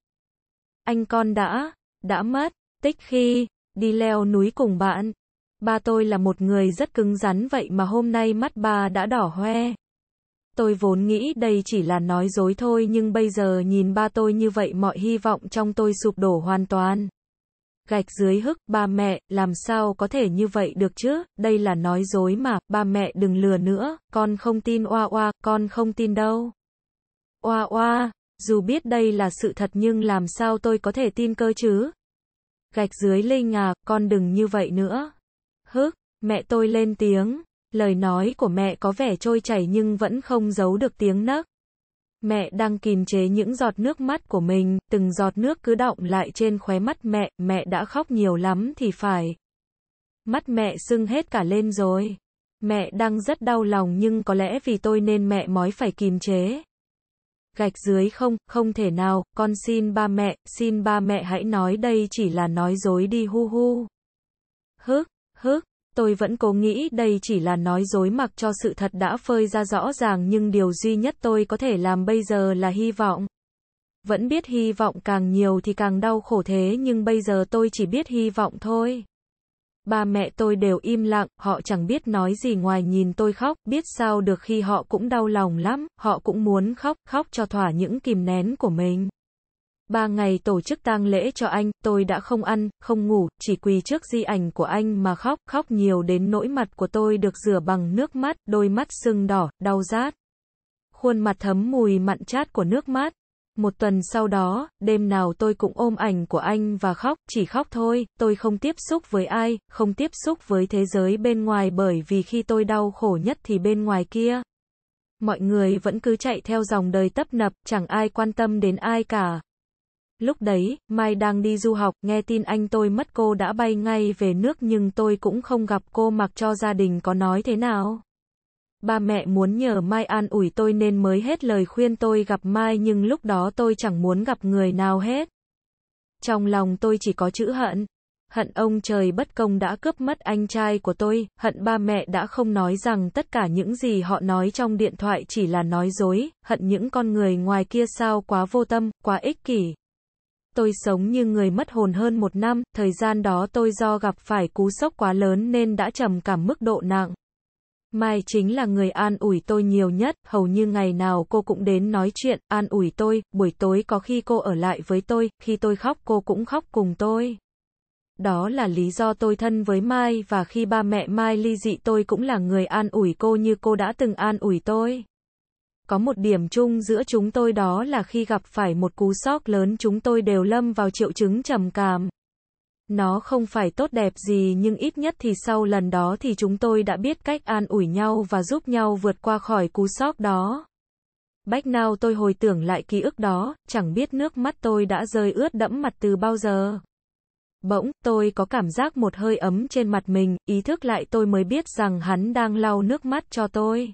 Anh con đã đã mất, tích khi, đi leo núi cùng bạn. Ba tôi là một người rất cứng rắn vậy mà hôm nay mắt ba đã đỏ hoe. Tôi vốn nghĩ đây chỉ là nói dối thôi nhưng bây giờ nhìn ba tôi như vậy mọi hy vọng trong tôi sụp đổ hoàn toàn. Gạch dưới hức, ba mẹ, làm sao có thể như vậy được chứ, đây là nói dối mà, ba mẹ đừng lừa nữa, con không tin oa oa, con không tin đâu. Oa oa, dù biết đây là sự thật nhưng làm sao tôi có thể tin cơ chứ? Gạch dưới Linh à, con đừng như vậy nữa. Hức, mẹ tôi lên tiếng. Lời nói của mẹ có vẻ trôi chảy nhưng vẫn không giấu được tiếng nấc. Mẹ đang kìm chế những giọt nước mắt của mình, từng giọt nước cứ đọng lại trên khóe mắt mẹ, mẹ đã khóc nhiều lắm thì phải. Mắt mẹ sưng hết cả lên rồi. Mẹ đang rất đau lòng nhưng có lẽ vì tôi nên mẹ mới phải kìm chế gạch dưới không, không thể nào, con xin ba mẹ, xin ba mẹ hãy nói đây chỉ là nói dối đi hu hu. Hức, hức, tôi vẫn cố nghĩ đây chỉ là nói dối mặc cho sự thật đã phơi ra rõ ràng nhưng điều duy nhất tôi có thể làm bây giờ là hy vọng. Vẫn biết hy vọng càng nhiều thì càng đau khổ thế nhưng bây giờ tôi chỉ biết hy vọng thôi. Ba mẹ tôi đều im lặng, họ chẳng biết nói gì ngoài nhìn tôi khóc, biết sao được khi họ cũng đau lòng lắm, họ cũng muốn khóc, khóc cho thỏa những kìm nén của mình. Ba ngày tổ chức tang lễ cho anh, tôi đã không ăn, không ngủ, chỉ quỳ trước di ảnh của anh mà khóc, khóc nhiều đến nỗi mặt của tôi được rửa bằng nước mắt, đôi mắt sưng đỏ, đau rát. Khuôn mặt thấm mùi mặn chát của nước mắt. Một tuần sau đó, đêm nào tôi cũng ôm ảnh của anh và khóc, chỉ khóc thôi, tôi không tiếp xúc với ai, không tiếp xúc với thế giới bên ngoài bởi vì khi tôi đau khổ nhất thì bên ngoài kia. Mọi người vẫn cứ chạy theo dòng đời tấp nập, chẳng ai quan tâm đến ai cả. Lúc đấy, Mai đang đi du học, nghe tin anh tôi mất cô đã bay ngay về nước nhưng tôi cũng không gặp cô mặc cho gia đình có nói thế nào. Ba mẹ muốn nhờ Mai an ủi tôi nên mới hết lời khuyên tôi gặp Mai nhưng lúc đó tôi chẳng muốn gặp người nào hết. Trong lòng tôi chỉ có chữ hận. Hận ông trời bất công đã cướp mất anh trai của tôi, hận ba mẹ đã không nói rằng tất cả những gì họ nói trong điện thoại chỉ là nói dối, hận những con người ngoài kia sao quá vô tâm, quá ích kỷ. Tôi sống như người mất hồn hơn một năm, thời gian đó tôi do gặp phải cú sốc quá lớn nên đã trầm cảm mức độ nặng. Mai chính là người an ủi tôi nhiều nhất, hầu như ngày nào cô cũng đến nói chuyện, an ủi tôi, buổi tối có khi cô ở lại với tôi, khi tôi khóc cô cũng khóc cùng tôi. Đó là lý do tôi thân với Mai và khi ba mẹ Mai ly dị tôi cũng là người an ủi cô như cô đã từng an ủi tôi. Có một điểm chung giữa chúng tôi đó là khi gặp phải một cú sốc lớn chúng tôi đều lâm vào triệu chứng trầm cảm. Nó không phải tốt đẹp gì nhưng ít nhất thì sau lần đó thì chúng tôi đã biết cách an ủi nhau và giúp nhau vượt qua khỏi cú sốc đó. Bách nào tôi hồi tưởng lại ký ức đó, chẳng biết nước mắt tôi đã rơi ướt đẫm mặt từ bao giờ. Bỗng, tôi có cảm giác một hơi ấm trên mặt mình, ý thức lại tôi mới biết rằng hắn đang lau nước mắt cho tôi.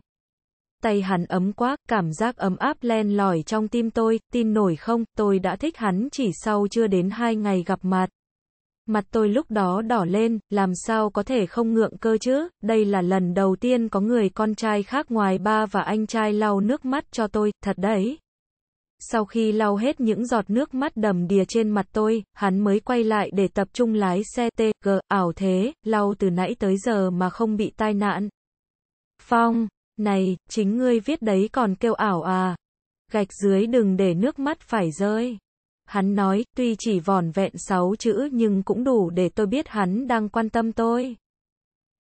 Tay hắn ấm quá, cảm giác ấm áp len lỏi trong tim tôi, tin nổi không, tôi đã thích hắn chỉ sau chưa đến hai ngày gặp mặt. Mặt tôi lúc đó đỏ lên, làm sao có thể không ngượng cơ chứ, đây là lần đầu tiên có người con trai khác ngoài ba và anh trai lau nước mắt cho tôi, thật đấy. Sau khi lau hết những giọt nước mắt đầm đìa trên mặt tôi, hắn mới quay lại để tập trung lái xe TG, ảo thế, lau từ nãy tới giờ mà không bị tai nạn. Phong, này, chính ngươi viết đấy còn kêu ảo à. Gạch dưới đừng để nước mắt phải rơi. Hắn nói, tuy chỉ vòn vẹn sáu chữ nhưng cũng đủ để tôi biết hắn đang quan tâm tôi.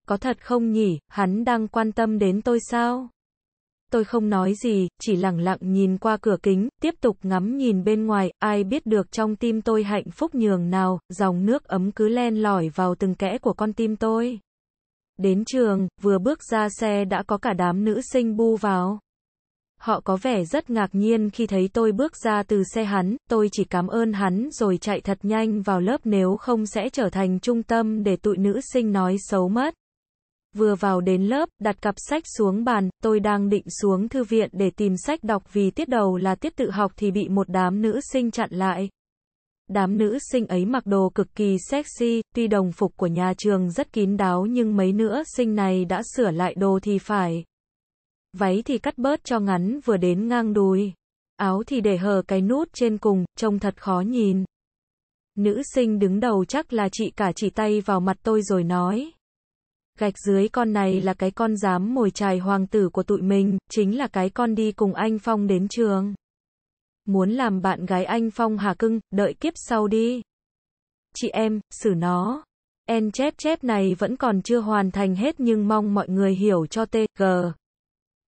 Có thật không nhỉ, hắn đang quan tâm đến tôi sao? Tôi không nói gì, chỉ lặng lặng nhìn qua cửa kính, tiếp tục ngắm nhìn bên ngoài, ai biết được trong tim tôi hạnh phúc nhường nào, dòng nước ấm cứ len lỏi vào từng kẽ của con tim tôi. Đến trường, vừa bước ra xe đã có cả đám nữ sinh bu vào. Họ có vẻ rất ngạc nhiên khi thấy tôi bước ra từ xe hắn, tôi chỉ cảm ơn hắn rồi chạy thật nhanh vào lớp nếu không sẽ trở thành trung tâm để tụi nữ sinh nói xấu mất. Vừa vào đến lớp, đặt cặp sách xuống bàn, tôi đang định xuống thư viện để tìm sách đọc vì tiết đầu là tiết tự học thì bị một đám nữ sinh chặn lại. Đám nữ sinh ấy mặc đồ cực kỳ sexy, tuy đồng phục của nhà trường rất kín đáo nhưng mấy nữ sinh này đã sửa lại đồ thì phải váy thì cắt bớt cho ngắn vừa đến ngang đùi, áo thì để hở cái nút trên cùng, trông thật khó nhìn. Nữ sinh đứng đầu chắc là chị cả chỉ tay vào mặt tôi rồi nói. Gạch dưới con này là cái con dám mồi chài hoàng tử của tụi mình, chính là cái con đi cùng anh Phong đến trường. Muốn làm bạn gái anh Phong Hà Cưng, đợi kiếp sau đi. Chị em, xử nó. En chép chép này vẫn còn chưa hoàn thành hết nhưng mong mọi người hiểu cho T, G.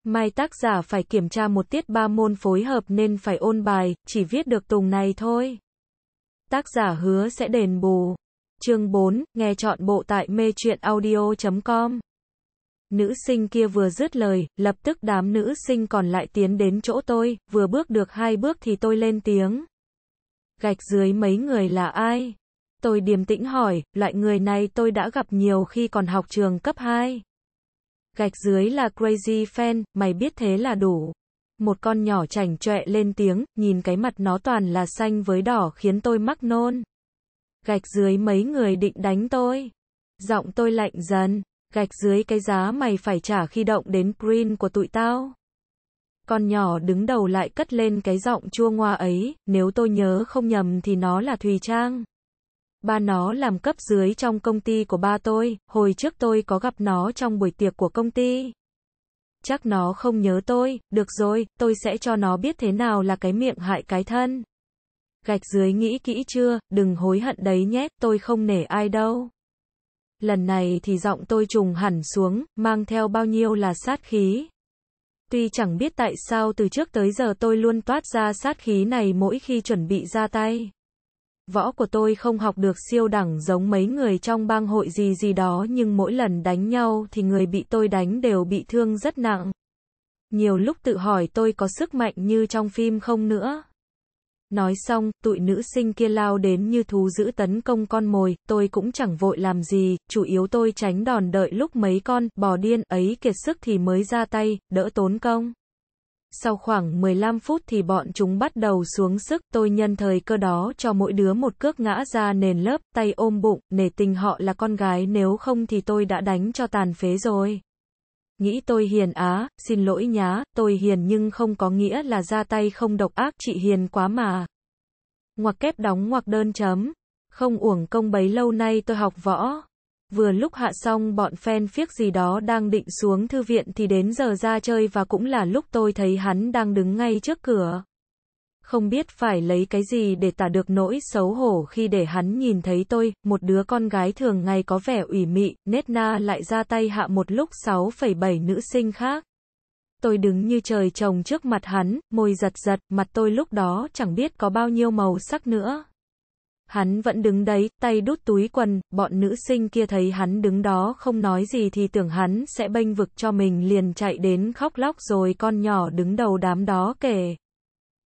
Mai tác giả phải kiểm tra một tiết ba môn phối hợp nên phải ôn bài, chỉ viết được tùng này thôi. Tác giả hứa sẽ đền bù. Chương 4, nghe chọn bộ tại mê chuyện audio.com. Nữ sinh kia vừa dứt lời, lập tức đám nữ sinh còn lại tiến đến chỗ tôi, vừa bước được hai bước thì tôi lên tiếng. Gạch dưới mấy người là ai? Tôi điềm tĩnh hỏi, loại người này tôi đã gặp nhiều khi còn học trường cấp 2. Gạch dưới là crazy fan, mày biết thế là đủ. Một con nhỏ chảnh chọe lên tiếng, nhìn cái mặt nó toàn là xanh với đỏ khiến tôi mắc nôn. Gạch dưới mấy người định đánh tôi. Giọng tôi lạnh dần. Gạch dưới cái giá mày phải trả khi động đến green của tụi tao. Con nhỏ đứng đầu lại cất lên cái giọng chua ngoa ấy, nếu tôi nhớ không nhầm thì nó là Thùy Trang. Ba nó làm cấp dưới trong công ty của ba tôi, hồi trước tôi có gặp nó trong buổi tiệc của công ty. Chắc nó không nhớ tôi, được rồi, tôi sẽ cho nó biết thế nào là cái miệng hại cái thân. Gạch dưới nghĩ kỹ chưa, đừng hối hận đấy nhé, tôi không nể ai đâu. Lần này thì giọng tôi trùng hẳn xuống, mang theo bao nhiêu là sát khí. Tuy chẳng biết tại sao từ trước tới giờ tôi luôn toát ra sát khí này mỗi khi chuẩn bị ra tay võ của tôi không học được siêu đẳng giống mấy người trong bang hội gì gì đó nhưng mỗi lần đánh nhau thì người bị tôi đánh đều bị thương rất nặng. Nhiều lúc tự hỏi tôi có sức mạnh như trong phim không nữa. Nói xong, tụi nữ sinh kia lao đến như thú giữ tấn công con mồi, tôi cũng chẳng vội làm gì, chủ yếu tôi tránh đòn đợi lúc mấy con bò điên ấy kiệt sức thì mới ra tay, đỡ tốn công sau khoảng 15 phút thì bọn chúng bắt đầu xuống sức, tôi nhân thời cơ đó cho mỗi đứa một cước ngã ra nền lớp, tay ôm bụng, nể tình họ là con gái nếu không thì tôi đã đánh cho tàn phế rồi. Nghĩ tôi hiền á, xin lỗi nhá, tôi hiền nhưng không có nghĩa là ra tay không độc ác, chị hiền quá mà. Ngoặc kép đóng ngoặc đơn chấm. Không uổng công bấy lâu nay tôi học võ. Vừa lúc hạ xong bọn fan phiếc gì đó đang định xuống thư viện thì đến giờ ra chơi và cũng là lúc tôi thấy hắn đang đứng ngay trước cửa. Không biết phải lấy cái gì để tả được nỗi xấu hổ khi để hắn nhìn thấy tôi, một đứa con gái thường ngày có vẻ ủy mị, nết na lại ra tay hạ một lúc 6,7 nữ sinh khác. Tôi đứng như trời trồng trước mặt hắn, môi giật giật, mặt tôi lúc đó chẳng biết có bao nhiêu màu sắc nữa. Hắn vẫn đứng đấy, tay đút túi quần, bọn nữ sinh kia thấy hắn đứng đó không nói gì thì tưởng hắn sẽ bênh vực cho mình liền chạy đến khóc lóc rồi con nhỏ đứng đầu đám đó kể.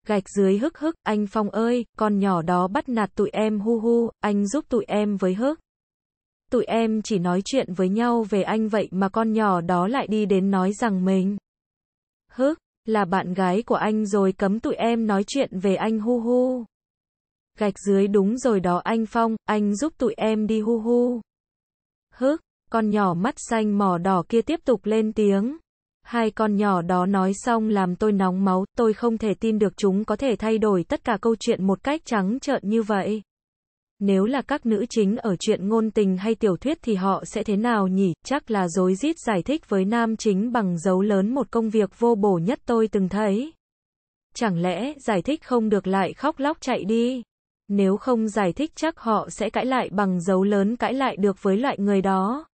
Gạch dưới hức hức, anh Phong ơi, con nhỏ đó bắt nạt tụi em hu hu, anh giúp tụi em với hức. Tụi em chỉ nói chuyện với nhau về anh vậy mà con nhỏ đó lại đi đến nói rằng mình. Hức, là bạn gái của anh rồi cấm tụi em nói chuyện về anh hu hu gạch dưới đúng rồi đó anh Phong, anh giúp tụi em đi hu hu. hức con nhỏ mắt xanh mỏ đỏ kia tiếp tục lên tiếng. Hai con nhỏ đó nói xong làm tôi nóng máu, tôi không thể tin được chúng có thể thay đổi tất cả câu chuyện một cách trắng trợn như vậy. Nếu là các nữ chính ở chuyện ngôn tình hay tiểu thuyết thì họ sẽ thế nào nhỉ? Chắc là dối rít giải thích với nam chính bằng dấu lớn một công việc vô bổ nhất tôi từng thấy. Chẳng lẽ giải thích không được lại khóc lóc chạy đi? Nếu không giải thích chắc họ sẽ cãi lại bằng dấu lớn cãi lại được với loại người đó.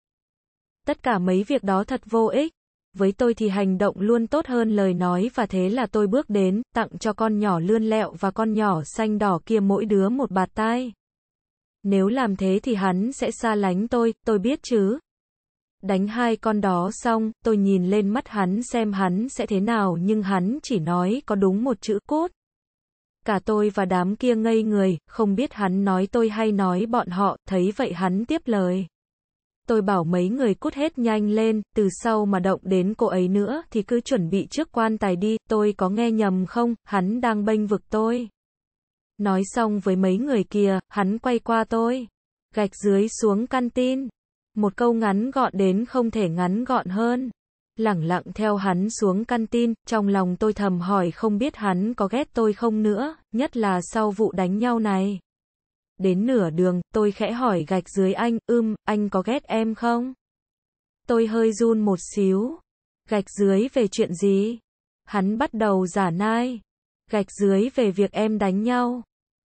Tất cả mấy việc đó thật vô ích. Với tôi thì hành động luôn tốt hơn lời nói và thế là tôi bước đến, tặng cho con nhỏ lươn lẹo và con nhỏ xanh đỏ kia mỗi đứa một bạt tai. Nếu làm thế thì hắn sẽ xa lánh tôi, tôi biết chứ. Đánh hai con đó xong, tôi nhìn lên mắt hắn xem hắn sẽ thế nào nhưng hắn chỉ nói có đúng một chữ cốt cả tôi và đám kia ngây người, không biết hắn nói tôi hay nói bọn họ, thấy vậy hắn tiếp lời. Tôi bảo mấy người cút hết nhanh lên, từ sau mà động đến cô ấy nữa thì cứ chuẩn bị trước quan tài đi, tôi có nghe nhầm không, hắn đang bênh vực tôi. Nói xong với mấy người kia, hắn quay qua tôi. Gạch dưới xuống căn tin. Một câu ngắn gọn đến không thể ngắn gọn hơn lẳng lặng theo hắn xuống căn tin, trong lòng tôi thầm hỏi không biết hắn có ghét tôi không nữa, nhất là sau vụ đánh nhau này. Đến nửa đường, tôi khẽ hỏi gạch dưới anh, ưm, anh có ghét em không? Tôi hơi run một xíu. Gạch dưới về chuyện gì? Hắn bắt đầu giả nai. Gạch dưới về việc em đánh nhau.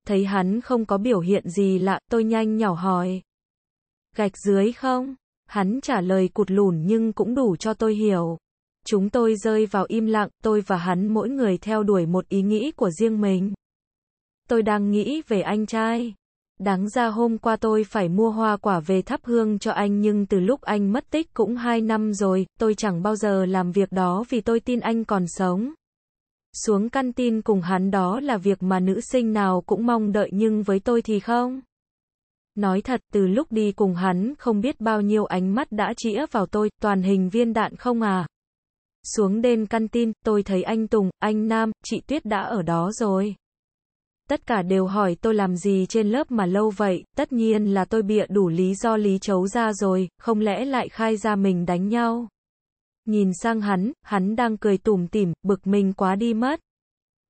Thấy hắn không có biểu hiện gì lạ, tôi nhanh nhỏ hỏi. Gạch dưới không? Hắn trả lời cụt lùn nhưng cũng đủ cho tôi hiểu. Chúng tôi rơi vào im lặng, tôi và hắn mỗi người theo đuổi một ý nghĩ của riêng mình. Tôi đang nghĩ về anh trai. Đáng ra hôm qua tôi phải mua hoa quả về thắp hương cho anh nhưng từ lúc anh mất tích cũng 2 năm rồi, tôi chẳng bao giờ làm việc đó vì tôi tin anh còn sống. Xuống căn tin cùng hắn đó là việc mà nữ sinh nào cũng mong đợi nhưng với tôi thì không. Nói thật, từ lúc đi cùng hắn không biết bao nhiêu ánh mắt đã chĩa vào tôi, toàn hình viên đạn không à. Xuống đên căn tin, tôi thấy anh Tùng, anh Nam, chị Tuyết đã ở đó rồi. Tất cả đều hỏi tôi làm gì trên lớp mà lâu vậy, tất nhiên là tôi bịa đủ lý do lý chấu ra rồi, không lẽ lại khai ra mình đánh nhau. Nhìn sang hắn, hắn đang cười tủm tỉm, bực mình quá đi mất.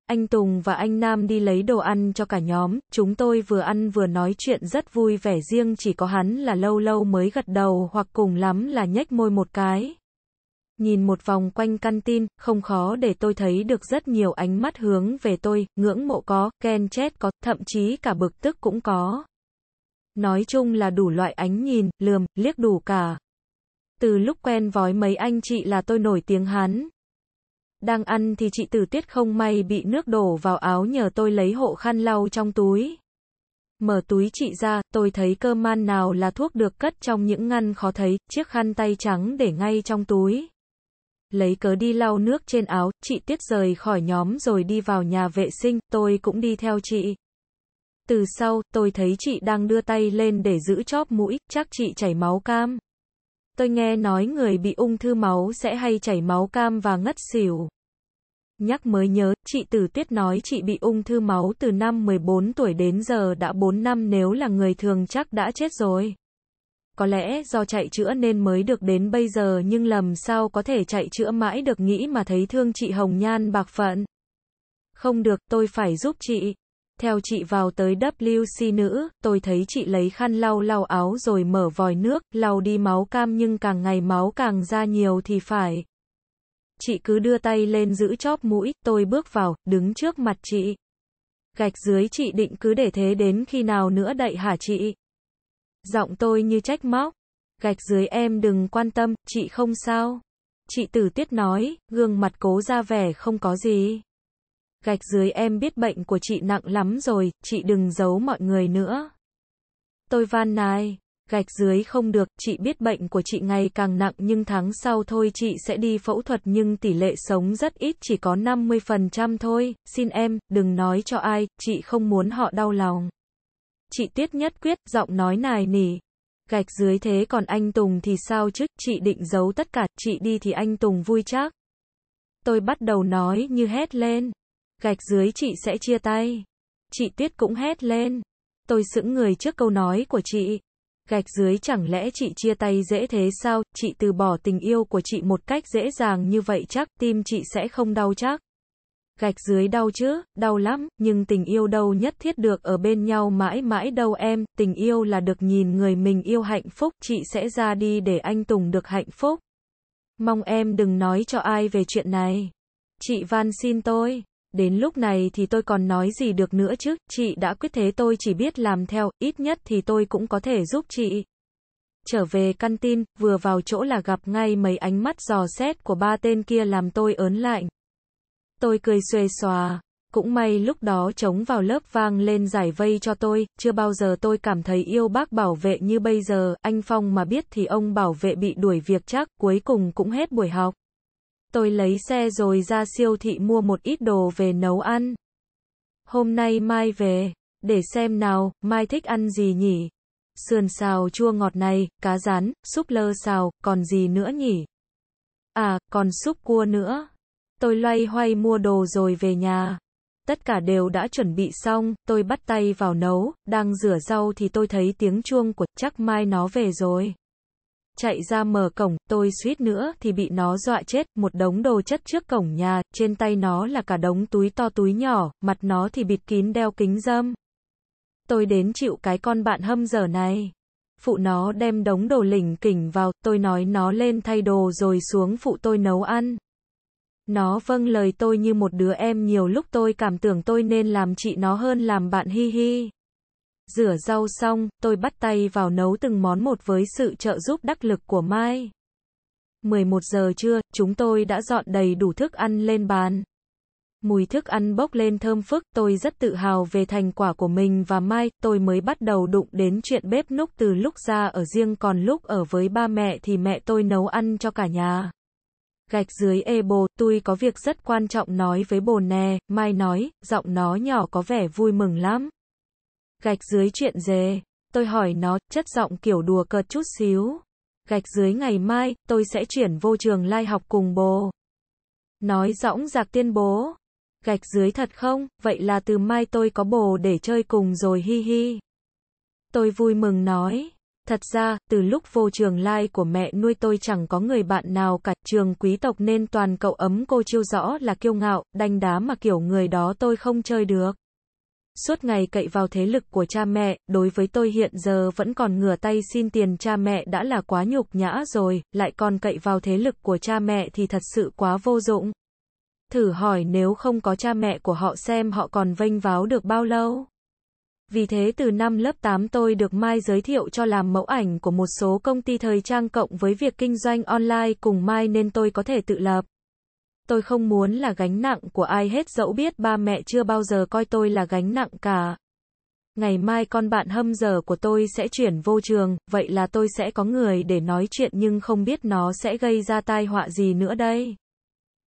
Anh Tùng và anh Nam đi lấy đồ ăn cho cả nhóm, chúng tôi vừa ăn vừa nói chuyện rất vui vẻ riêng chỉ có hắn là lâu lâu mới gật đầu hoặc cùng lắm là nhếch môi một cái. Nhìn một vòng quanh căn tin, không khó để tôi thấy được rất nhiều ánh mắt hướng về tôi, ngưỡng mộ có, ken chết có, thậm chí cả bực tức cũng có. Nói chung là đủ loại ánh nhìn, lườm, liếc đủ cả. Từ lúc quen vói mấy anh chị là tôi nổi tiếng hắn, đang ăn thì chị Tử Tuyết không may bị nước đổ vào áo nhờ tôi lấy hộ khăn lau trong túi. Mở túi chị ra, tôi thấy cơm man nào là thuốc được cất trong những ngăn khó thấy, chiếc khăn tay trắng để ngay trong túi. Lấy cớ đi lau nước trên áo, chị Tuyết rời khỏi nhóm rồi đi vào nhà vệ sinh, tôi cũng đi theo chị. Từ sau, tôi thấy chị đang đưa tay lên để giữ chóp mũi, chắc chị chảy máu cam. Tôi nghe nói người bị ung thư máu sẽ hay chảy máu cam và ngất xỉu. Nhắc mới nhớ, chị Tử Tuyết nói chị bị ung thư máu từ năm 14 tuổi đến giờ đã 4 năm nếu là người thường chắc đã chết rồi. Có lẽ do chạy chữa nên mới được đến bây giờ nhưng lầm sao có thể chạy chữa mãi được nghĩ mà thấy thương chị Hồng Nhan bạc phận. Không được, tôi phải giúp chị. Theo chị vào tới WC nữ, tôi thấy chị lấy khăn lau lau áo rồi mở vòi nước, lau đi máu cam nhưng càng ngày máu càng ra nhiều thì phải. Chị cứ đưa tay lên giữ chóp mũi, tôi bước vào, đứng trước mặt chị. Gạch dưới chị định cứ để thế đến khi nào nữa đậy hả chị? Giọng tôi như trách móc. Gạch dưới em đừng quan tâm, chị không sao. Chị tử tiết nói, gương mặt cố ra vẻ không có gì gạch dưới em biết bệnh của chị nặng lắm rồi, chị đừng giấu mọi người nữa. Tôi van nài, gạch dưới không được, chị biết bệnh của chị ngày càng nặng nhưng tháng sau thôi chị sẽ đi phẫu thuật nhưng tỷ lệ sống rất ít chỉ có 50% thôi, xin em, đừng nói cho ai, chị không muốn họ đau lòng. Chị Tiết nhất quyết, giọng nói nài nỉ. Gạch dưới thế còn anh Tùng thì sao chứ, chị định giấu tất cả, chị đi thì anh Tùng vui chắc. Tôi bắt đầu nói như hét lên. Gạch dưới chị sẽ chia tay. Chị Tuyết cũng hét lên. Tôi sững người trước câu nói của chị. Gạch dưới chẳng lẽ chị chia tay dễ thế sao, chị từ bỏ tình yêu của chị một cách dễ dàng như vậy chắc, tim chị sẽ không đau chắc. Gạch dưới đau chứ, đau lắm, nhưng tình yêu đâu nhất thiết được ở bên nhau mãi mãi đâu em, tình yêu là được nhìn người mình yêu hạnh phúc, chị sẽ ra đi để anh Tùng được hạnh phúc. Mong em đừng nói cho ai về chuyện này. Chị van xin tôi đến lúc này thì tôi còn nói gì được nữa chứ, chị đã quyết thế tôi chỉ biết làm theo, ít nhất thì tôi cũng có thể giúp chị. Trở về căn tin, vừa vào chỗ là gặp ngay mấy ánh mắt dò xét của ba tên kia làm tôi ớn lạnh. Tôi cười xuề xòa. Cũng may lúc đó trống vào lớp vang lên giải vây cho tôi, chưa bao giờ tôi cảm thấy yêu bác bảo vệ như bây giờ, anh Phong mà biết thì ông bảo vệ bị đuổi việc chắc, cuối cùng cũng hết buổi học. Tôi lấy xe rồi ra siêu thị mua một ít đồ về nấu ăn. Hôm nay mai về, để xem nào, mai thích ăn gì nhỉ? Sườn xào chua ngọt này, cá rán, súp lơ xào, còn gì nữa nhỉ? À, còn súp cua nữa. Tôi loay hoay mua đồ rồi về nhà. Tất cả đều đã chuẩn bị xong, tôi bắt tay vào nấu, đang rửa rau thì tôi thấy tiếng chuông của chắc mai nó về rồi chạy ra mở cổng, tôi suýt nữa thì bị nó dọa chết, một đống đồ chất trước cổng nhà, trên tay nó là cả đống túi to túi nhỏ, mặt nó thì bịt kín đeo kính dâm. Tôi đến chịu cái con bạn hâm giờ này. Phụ nó đem đống đồ lỉnh kỉnh vào, tôi nói nó lên thay đồ rồi xuống phụ tôi nấu ăn. Nó vâng lời tôi như một đứa em nhiều lúc tôi cảm tưởng tôi nên làm chị nó hơn làm bạn hi hi. Rửa rau xong, tôi bắt tay vào nấu từng món một với sự trợ giúp đắc lực của Mai. 11 giờ trưa, chúng tôi đã dọn đầy đủ thức ăn lên bàn. Mùi thức ăn bốc lên thơm phức, tôi rất tự hào về thành quả của mình và mai, tôi mới bắt đầu đụng đến chuyện bếp núc từ lúc ra ở riêng còn lúc ở với ba mẹ thì mẹ tôi nấu ăn cho cả nhà. Gạch dưới ê bồ, tôi có việc rất quan trọng nói với bồ nè, mai nói, giọng nó nhỏ có vẻ vui mừng lắm. Gạch dưới chuyện dề. Tôi hỏi nó, chất giọng kiểu đùa cợt chút xíu. Gạch dưới ngày mai, tôi sẽ chuyển vô trường lai học cùng bố. Nói dõng dạc tuyên bố. Gạch dưới thật không, vậy là từ mai tôi có bồ để chơi cùng rồi hi hi. Tôi vui mừng nói. Thật ra, từ lúc vô trường lai của mẹ nuôi tôi chẳng có người bạn nào cả trường quý tộc nên toàn cậu ấm cô chiêu rõ là kiêu ngạo, đanh đá mà kiểu người đó tôi không chơi được suốt ngày cậy vào thế lực của cha mẹ, đối với tôi hiện giờ vẫn còn ngửa tay xin tiền cha mẹ đã là quá nhục nhã rồi, lại còn cậy vào thế lực của cha mẹ thì thật sự quá vô dụng. Thử hỏi nếu không có cha mẹ của họ xem họ còn vênh váo được bao lâu. Vì thế từ năm lớp 8 tôi được Mai giới thiệu cho làm mẫu ảnh của một số công ty thời trang cộng với việc kinh doanh online cùng Mai nên tôi có thể tự lập tôi không muốn là gánh nặng của ai hết dẫu biết ba mẹ chưa bao giờ coi tôi là gánh nặng cả. Ngày mai con bạn hâm giờ của tôi sẽ chuyển vô trường, vậy là tôi sẽ có người để nói chuyện nhưng không biết nó sẽ gây ra tai họa gì nữa đây.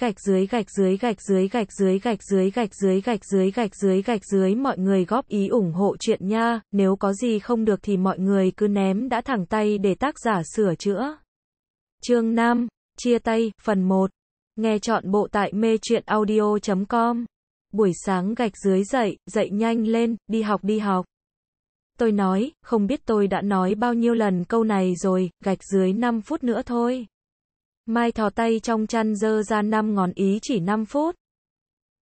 gạch dưới gạch dưới gạch dưới gạch dưới gạch dưới gạch dưới gạch dưới gạch dưới gạch dưới mọi người góp ý ủng hộ chuyện nha, nếu có gì không được thì mọi người cứ ném đã thẳng tay để tác giả sửa chữa. Chương 5, chia tay, phần 1. Nghe chọn bộ tại mê truyện audio.com. Buổi sáng gạch dưới dậy, dậy nhanh lên, đi học đi học. Tôi nói, không biết tôi đã nói bao nhiêu lần câu này rồi, gạch dưới 5 phút nữa thôi. Mai thò tay trong chăn dơ ra năm ngón ý chỉ 5 phút.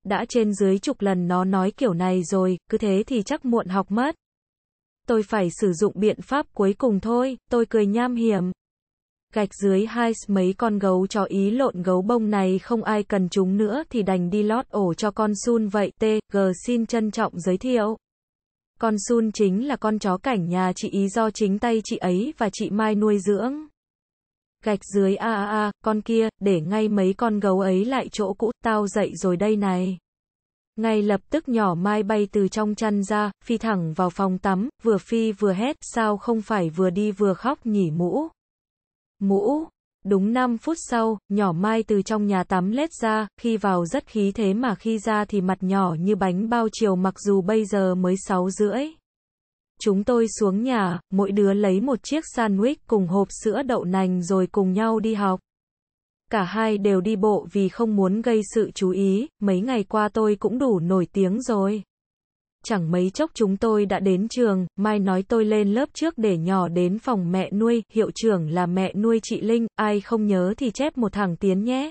Đã trên dưới chục lần nó nói kiểu này rồi, cứ thế thì chắc muộn học mất. Tôi phải sử dụng biện pháp cuối cùng thôi, tôi cười nham hiểm. Gạch dưới hai mấy con gấu cho ý lộn gấu bông này không ai cần chúng nữa thì đành đi lót ổ cho con sun vậy. T, G xin trân trọng giới thiệu. Con sun chính là con chó cảnh nhà chị ý do chính tay chị ấy và chị Mai nuôi dưỡng gạch dưới a a a, con kia, để ngay mấy con gấu ấy lại chỗ cũ, tao dậy rồi đây này. Ngay lập tức nhỏ mai bay từ trong chăn ra, phi thẳng vào phòng tắm, vừa phi vừa hét, sao không phải vừa đi vừa khóc nhỉ mũ. Mũ, đúng 5 phút sau, nhỏ mai từ trong nhà tắm lết ra, khi vào rất khí thế mà khi ra thì mặt nhỏ như bánh bao chiều mặc dù bây giờ mới sáu rưỡi. Chúng tôi xuống nhà, mỗi đứa lấy một chiếc sandwich cùng hộp sữa đậu nành rồi cùng nhau đi học. Cả hai đều đi bộ vì không muốn gây sự chú ý, mấy ngày qua tôi cũng đủ nổi tiếng rồi. Chẳng mấy chốc chúng tôi đã đến trường, Mai nói tôi lên lớp trước để nhỏ đến phòng mẹ nuôi, hiệu trưởng là mẹ nuôi chị Linh, ai không nhớ thì chép một thằng tiến nhé.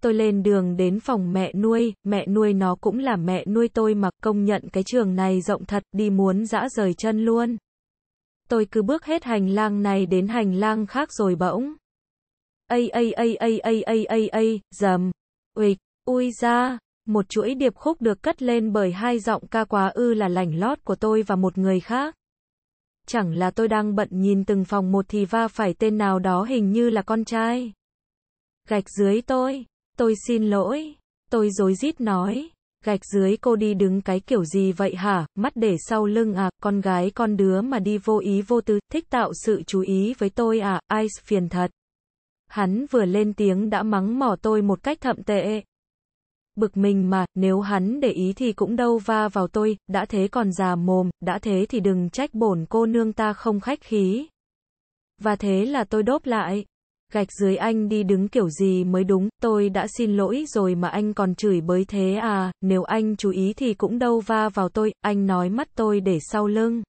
tôi lên đường đến phòng mẹ nuôi, mẹ nuôi nó cũng là mẹ nuôi tôi mà công nhận cái trường này rộng thật, đi muốn dã rời chân luôn. Tôi cứ bước hết hành lang này đến hành lang khác rồi bỗng. a a a a a a a ây, dầm, uịch, ui ra, một chuỗi điệp khúc được cất lên bởi hai giọng ca quá ư là lành lót của tôi và một người khác. Chẳng là tôi đang bận nhìn từng phòng một thì va phải tên nào đó hình như là con trai. Gạch dưới tôi, Tôi xin lỗi. Tôi dối rít nói. Gạch dưới cô đi đứng cái kiểu gì vậy hả? Mắt để sau lưng à? Con gái con đứa mà đi vô ý vô tư, thích tạo sự chú ý với tôi à? ai phiền thật. Hắn vừa lên tiếng đã mắng mỏ tôi một cách thậm tệ. Bực mình mà, nếu hắn để ý thì cũng đâu va vào tôi, đã thế còn già mồm, đã thế thì đừng trách bổn cô nương ta không khách khí. Và thế là tôi đốp lại gạch dưới anh đi đứng kiểu gì mới đúng, tôi đã xin lỗi rồi mà anh còn chửi bới thế à, nếu anh chú ý thì cũng đâu va vào tôi, anh nói mắt tôi để sau lưng.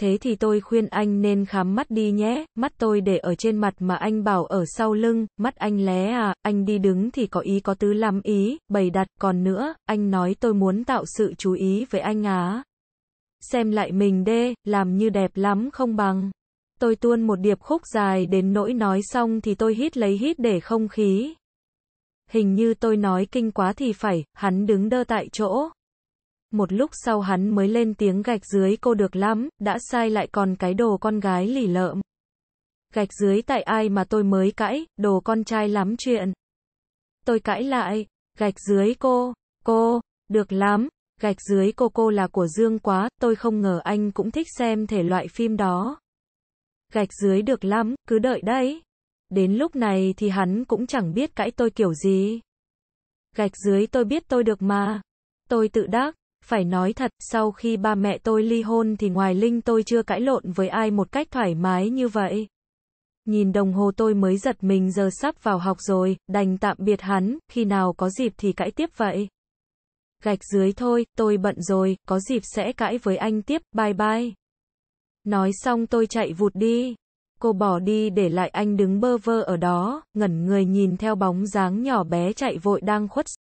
Thế thì tôi khuyên anh nên khám mắt đi nhé, mắt tôi để ở trên mặt mà anh bảo ở sau lưng, mắt anh lé à, anh đi đứng thì có ý có tứ lắm ý, bày đặt, còn nữa, anh nói tôi muốn tạo sự chú ý với anh á. Xem lại mình đê, làm như đẹp lắm không bằng tôi tuôn một điệp khúc dài đến nỗi nói xong thì tôi hít lấy hít để không khí. Hình như tôi nói kinh quá thì phải, hắn đứng đơ tại chỗ. Một lúc sau hắn mới lên tiếng gạch dưới cô được lắm, đã sai lại còn cái đồ con gái lì lợm. Gạch dưới tại ai mà tôi mới cãi, đồ con trai lắm chuyện. Tôi cãi lại, gạch dưới cô, cô, được lắm, gạch dưới cô cô là của Dương quá, tôi không ngờ anh cũng thích xem thể loại phim đó gạch dưới được lắm, cứ đợi đấy. Đến lúc này thì hắn cũng chẳng biết cãi tôi kiểu gì. Gạch dưới tôi biết tôi được mà. Tôi tự đắc, phải nói thật, sau khi ba mẹ tôi ly hôn thì ngoài Linh tôi chưa cãi lộn với ai một cách thoải mái như vậy. Nhìn đồng hồ tôi mới giật mình giờ sắp vào học rồi, đành tạm biệt hắn, khi nào có dịp thì cãi tiếp vậy. Gạch dưới thôi, tôi bận rồi, có dịp sẽ cãi với anh tiếp, bye bye. Nói xong tôi chạy vụt đi. Cô bỏ đi để lại anh đứng bơ vơ ở đó, ngẩn người nhìn theo bóng dáng nhỏ bé chạy vội đang khuất